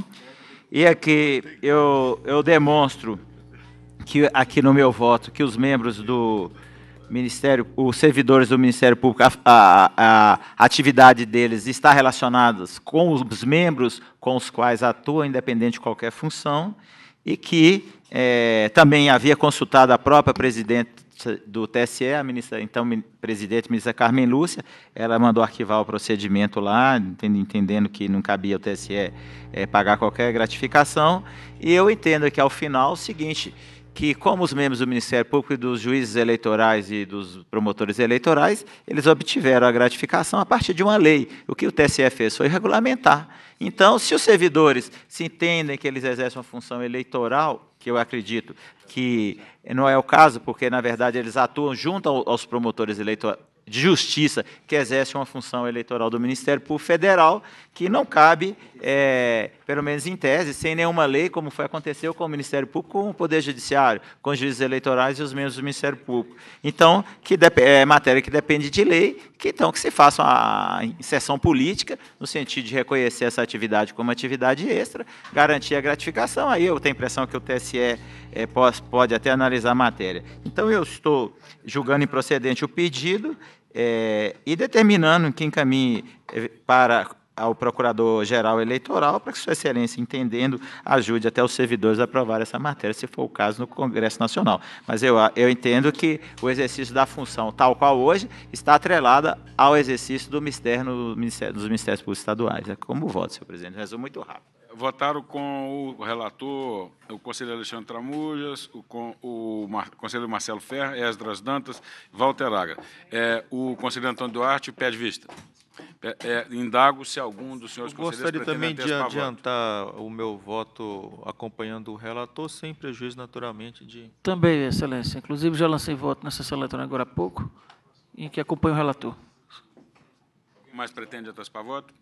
Speaker 5: E aqui eu, eu demonstro que aqui no meu voto que os membros do Ministério, os servidores do Ministério Público, a, a, a atividade deles está relacionada com os membros com os quais atua, independente de qualquer função, e que é, também havia consultado a própria presidente do TSE, a ministra, então presidente, ministra Carmen Lúcia, ela mandou arquivar o procedimento lá, entendendo que não cabia o TSE é, pagar qualquer gratificação, e eu entendo que ao final, é o seguinte, que, como os membros do Ministério Público e dos juízes eleitorais e dos promotores eleitorais, eles obtiveram a gratificação a partir de uma lei. O que o TSE fez foi regulamentar. Então, se os servidores se entendem que eles exercem uma função eleitoral, que eu acredito que não é o caso, porque, na verdade, eles atuam junto aos promotores eleitorais, de Justiça, que exerce uma função eleitoral do Ministério Público Federal, que não cabe, é, pelo menos em tese, sem nenhuma lei, como foi aconteceu com o Ministério Público, com o Poder Judiciário, com os juízes eleitorais e os membros do Ministério Público. Então, que é matéria que depende de lei, que então que se faça uma inserção política, no sentido de reconhecer essa atividade como atividade extra, garantir a gratificação. Aí eu tenho a impressão que o TSE é, pode até analisar a matéria. Então, eu estou julgando improcedente o pedido é, e determinando que encaminhe é, para ao Procurador-Geral Eleitoral para que Sua Excelência, entendendo, ajude até os servidores a aprovar essa matéria, se for o caso, no Congresso Nacional. Mas eu, eu entendo que o exercício da função, tal qual hoje, está atrelada ao exercício do mistério no, dos Ministérios Públicos Estaduais. É como voto, senhor presidente.
Speaker 2: Resumo muito rápido votaram com o relator, o conselheiro Alexandre Tramujas, o, com, o Mar, conselheiro Marcelo Ferra, Esdras Dantas, Walter Agra. É, o conselheiro Antônio Duarte pede vista. É, é, indago se algum dos senhores Eu Gostaria também de adiantar
Speaker 6: voto. o meu voto acompanhando o relator, sem prejuízo, naturalmente, de...
Speaker 9: Também, Excelência. Inclusive, já lancei voto nessa sessão eletrônica agora há pouco, em que acompanho o relator.
Speaker 2: Quem mais pretende antecipar voto?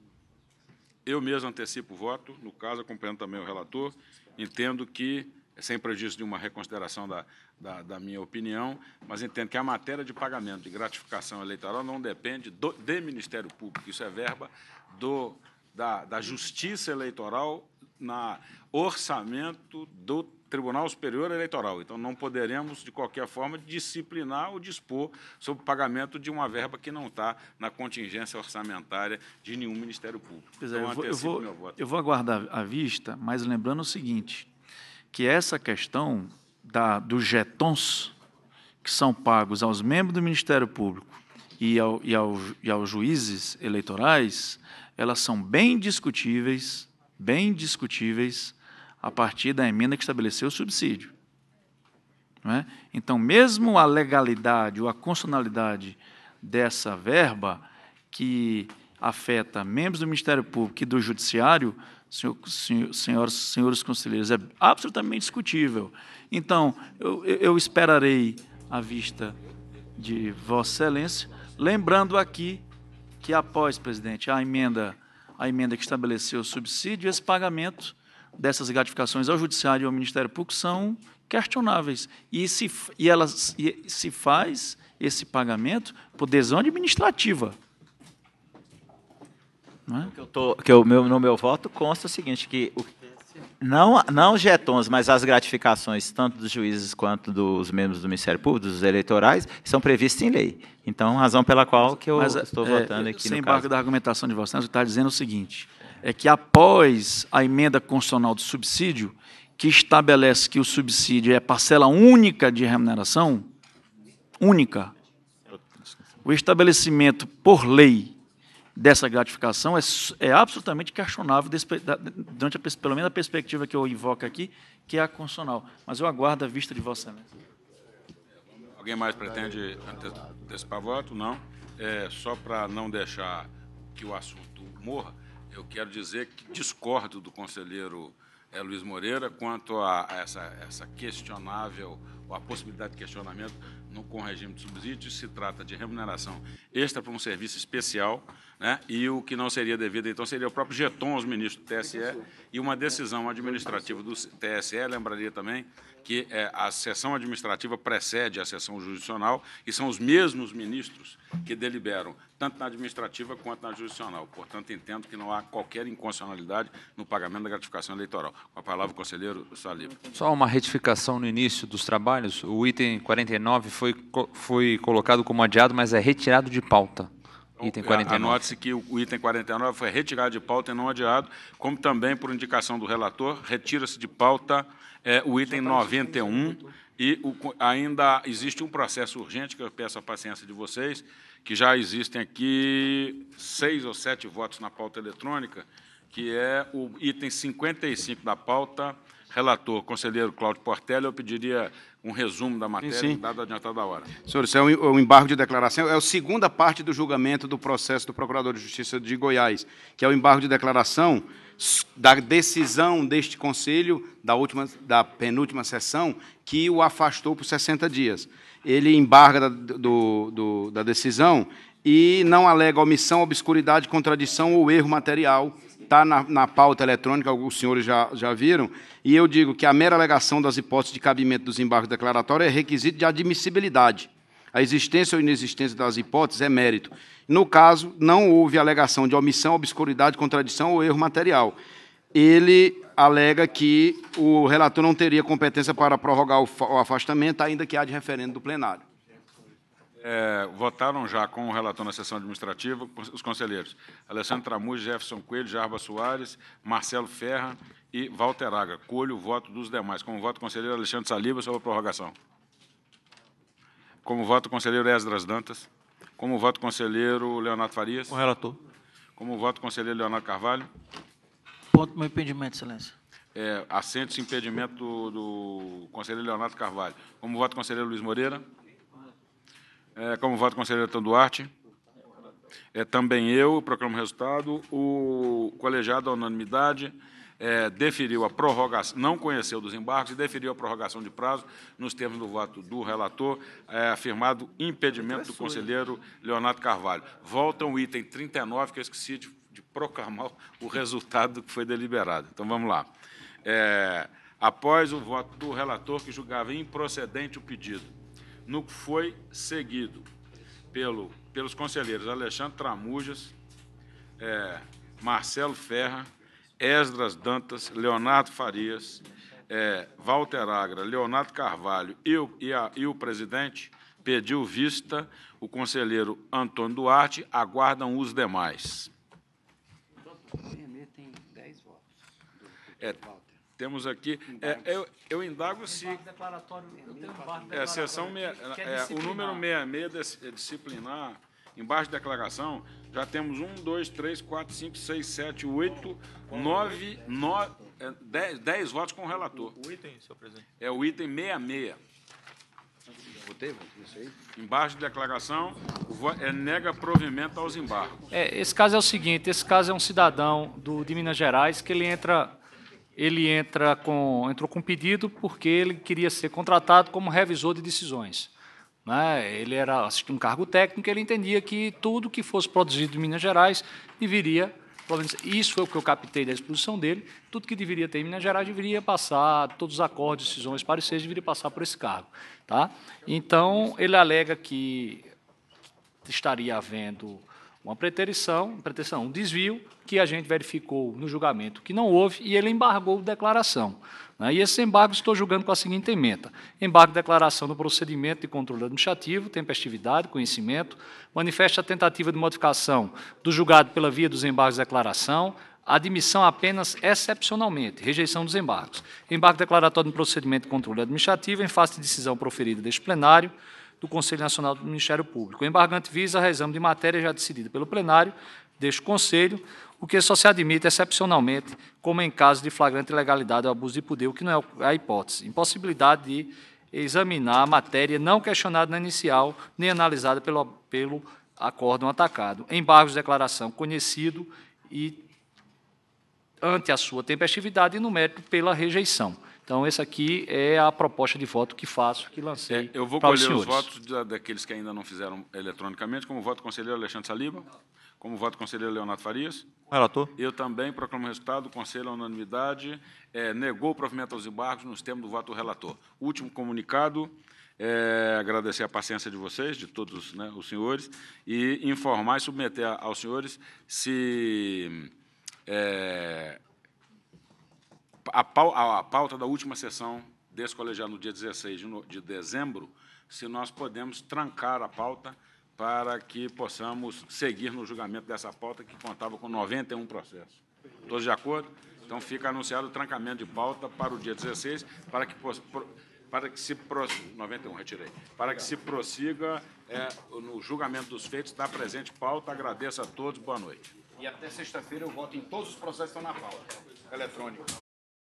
Speaker 2: Eu mesmo antecipo o voto, no caso, acompanhando também o relator, entendo que, é sem prejuízo de uma reconsideração da, da, da minha opinião, mas entendo que a matéria de pagamento de gratificação eleitoral não depende do, de Ministério Público, isso é verba do, da, da Justiça Eleitoral na orçamento do Tribunal Superior Eleitoral. Então, não poderemos, de qualquer forma, disciplinar ou dispor sobre o pagamento de uma verba que não está na contingência orçamentária de nenhum Ministério Público. Pois é, então, eu, vou, eu, vou, eu
Speaker 10: vou aguardar a vista, mas lembrando o seguinte, que essa questão da, dos jetons que são pagos aos membros do Ministério Público e, ao, e, ao, e aos juízes eleitorais, elas são bem discutíveis, bem discutíveis a partir da emenda que estabeleceu o subsídio. É? Então, mesmo a legalidade ou a constitucionalidade dessa verba, que afeta membros do Ministério Público e do Judiciário, senhor, senhor, senhores, senhores conselheiros, é absolutamente discutível. Então, eu, eu esperarei a vista de Vossa Excelência, lembrando aqui que após, presidente, a emenda, a emenda que estabeleceu o subsídio, esse pagamento dessas gratificações ao Judiciário e ao Ministério Público são questionáveis. E se, e elas, e se faz esse pagamento por decisão administrativa. Não é? que eu
Speaker 5: tô, que eu, meu, no meu voto consta o seguinte, que o, não, não jetons, mas as gratificações, tanto dos juízes quanto dos membros do Ministério Público, dos eleitorais, são previstas em
Speaker 10: lei. Então, razão pela qual que eu mas, estou é, votando aqui sem no Sem embargo da argumentação de vocês, está dizendo o seguinte, é que após a emenda constitucional do subsídio, que estabelece que o subsídio é parcela única de remuneração, única, o estabelecimento por lei dessa gratificação é, é absolutamente questionável desse, da, durante a, pelo menos a perspectiva que eu invoco aqui, que é a constitucional. Mas eu aguardo a vista de Vossa Excelência.
Speaker 2: Alguém mais pretende antecipar voto? Não? É, só para não deixar que o assunto morra, eu quero dizer que discordo do conselheiro é, Luiz Moreira quanto a, a essa, essa, questionável, ou a possibilidade de questionamento no, com regime de subsídio. Se trata de remuneração extra para um serviço especial né? E o que não seria devido, então, seria o próprio jeton aos ministros do TSE e uma decisão administrativa do TSE. Lembraria também que é, a sessão administrativa precede a sessão judicial e são os mesmos ministros que deliberam, tanto na administrativa quanto na judicial. Portanto, entendo que não há qualquer inconstitucionalidade no pagamento da gratificação eleitoral. Com a palavra, o conselheiro Saliba.
Speaker 7: Só uma retificação no início dos trabalhos. O item 49 foi, foi colocado como adiado, mas é retirado de pauta. Então, item 49. É, anote-se
Speaker 2: que o item 49 foi retirado de pauta e não adiado, como também, por indicação do relator, retira-se de pauta é, o item 91 né? e o, ainda existe um processo urgente, que eu peço a paciência de vocês, que já existem aqui seis ou sete votos na pauta eletrônica, que é o item 55 da pauta, relator, conselheiro
Speaker 8: Cláudio Portelli, eu pediria um resumo da matéria, sim, sim. dado adiantado da hora. Senhor, isso é, é um, embargo de declaração, é a segunda parte do julgamento do processo do Procurador de Justiça de Goiás, que é o embargo de declaração da decisão deste Conselho, da, última, da penúltima sessão, que o afastou por 60 dias. Ele embarga da, do, do, da decisão e não alega omissão, obscuridade, contradição ou erro material está na, na, pauta eletrônica, alguns senhores já, já viram, e eu digo que a mera alegação das hipóteses de cabimento do embargos declaratório é requisito de admissibilidade. A existência ou inexistência das hipóteses é mérito. No caso, não houve alegação de omissão, obscuridade, contradição ou erro material. Ele alega que o relator não teria competência para prorrogar o afastamento, ainda que há de referendo do plenário é,
Speaker 2: votaram já com o relator na sessão administrativa os conselheiros Alessandro Tramuz, Jefferson Coelho, Jarba Soares, Marcelo Ferra e Walter Aga. Colho o voto dos demais. Como voto, conselheiro Alexandre Saliba, sobre a prorrogação. Como voto, conselheiro Esdras Dantas. Como voto, conselheiro Leonardo Farias. Com o relator. Como voto, conselheiro Leonardo Carvalho.
Speaker 9: Ponto meu impedimento, excelência.
Speaker 2: É, assente-se impedimento do, do conselheiro Leonardo Carvalho. Como voto, conselheiro Luiz Moreira. É, como voto, conselheiro Antônio Duarte. É, também eu proclamo resultado. O colegiado, à unanimidade, é, deferiu a prorrogação, não conheceu dos embarques e deferiu a prorrogação de prazo nos termos do voto do relator, é, afirmado impedimento do conselheiro Leonardo Carvalho. Volta o item 39, que eu esqueci de, de proclamar o resultado que foi deliberado. Então, vamos lá. É, após o voto do relator que julgava improcedente o pedido, no que foi seguido pelo, pelos conselheiros Alexandre Tramujas, é, Marcelo Ferra, Esdras Dantas, Leonardo Farias, é, Walter Agra, Leonardo Carvalho e o, e, a, e o presidente, pediu vista o conselheiro Antônio Duarte, aguardam os demais. É, temos aqui. É, eu, eu indago se. Né?
Speaker 4: é, é, o número
Speaker 2: 66 é disciplinar, embaixo de declaração, já temos 1, 2, 3, 4, 5, 6, 7, 8, 9, 9 10, 10 votos com o relator. O, item, senhor presidente? É o item 66. Embaixo de declaração, é, nega provimento aos embargos.
Speaker 4: É, esse caso é o seguinte, esse caso é um cidadão do, de Minas Gerais que ele entra ele entra com, entrou com um pedido porque ele queria ser contratado como revisor de decisões. Né? Ele era um cargo técnico, ele entendia que tudo que fosse produzido em Minas Gerais deveria, pelo menos isso foi o que eu captei da exposição dele, tudo que deveria ter em Minas Gerais deveria passar, todos os acordos, decisões, pareceres deveria passar por esse cargo. Tá? Então, ele alega que estaria havendo uma preterição, preterição, um desvio que a gente verificou no julgamento que não houve e ele embargou declaração. Né? E esse embargo estou julgando com a seguinte emenda: embargo de declaração do procedimento de controle administrativo, tempestividade, conhecimento, manifesta a tentativa de modificação do julgado pela via dos embargos de declaração, admissão apenas excepcionalmente, rejeição dos embargos. Embargo declaratório no procedimento de controle administrativo em face de decisão proferida deste plenário, do Conselho Nacional do Ministério Público. O embargante visa reexame de matéria já decidida pelo plenário deste Conselho, o que só se admite excepcionalmente, como em caso de flagrante ilegalidade ou abuso de poder, o que não é a hipótese. Impossibilidade de examinar a matéria não questionada na inicial, nem analisada pelo, pelo acórdão atacado. Embargos de declaração conhecido e ante a sua tempestividade e no mérito pela rejeição. Então, essa aqui é a proposta de voto que faço, que lancei. É, eu vou colher os, os
Speaker 2: votos da, daqueles que ainda não fizeram eletronicamente, como voto do conselheiro Alexandre Saliba, como voto do conselheiro Leonardo Farias. Relator. Eu também proclamo o resultado. O conselho, à unanimidade, é, negou o provimento aos embargos nos termos do voto do relator. Último comunicado. É, agradecer a paciência de vocês, de todos né, os senhores, e informar e submeter aos senhores se é, a, a, a pauta da última sessão desse colegiado, no dia 16 de dezembro, se nós podemos trancar a pauta para que possamos seguir no julgamento dessa pauta, que contava com 91 processos. Todos de acordo? Então, fica anunciado o trancamento de pauta para o dia 16, para que, para que se prossiga, 91, retirei, para que se prossiga é, no julgamento dos feitos da presente pauta. Agradeço a todos, boa noite.
Speaker 8: E até sexta-feira eu voto em todos os processos que estão na pauta, eletrônico.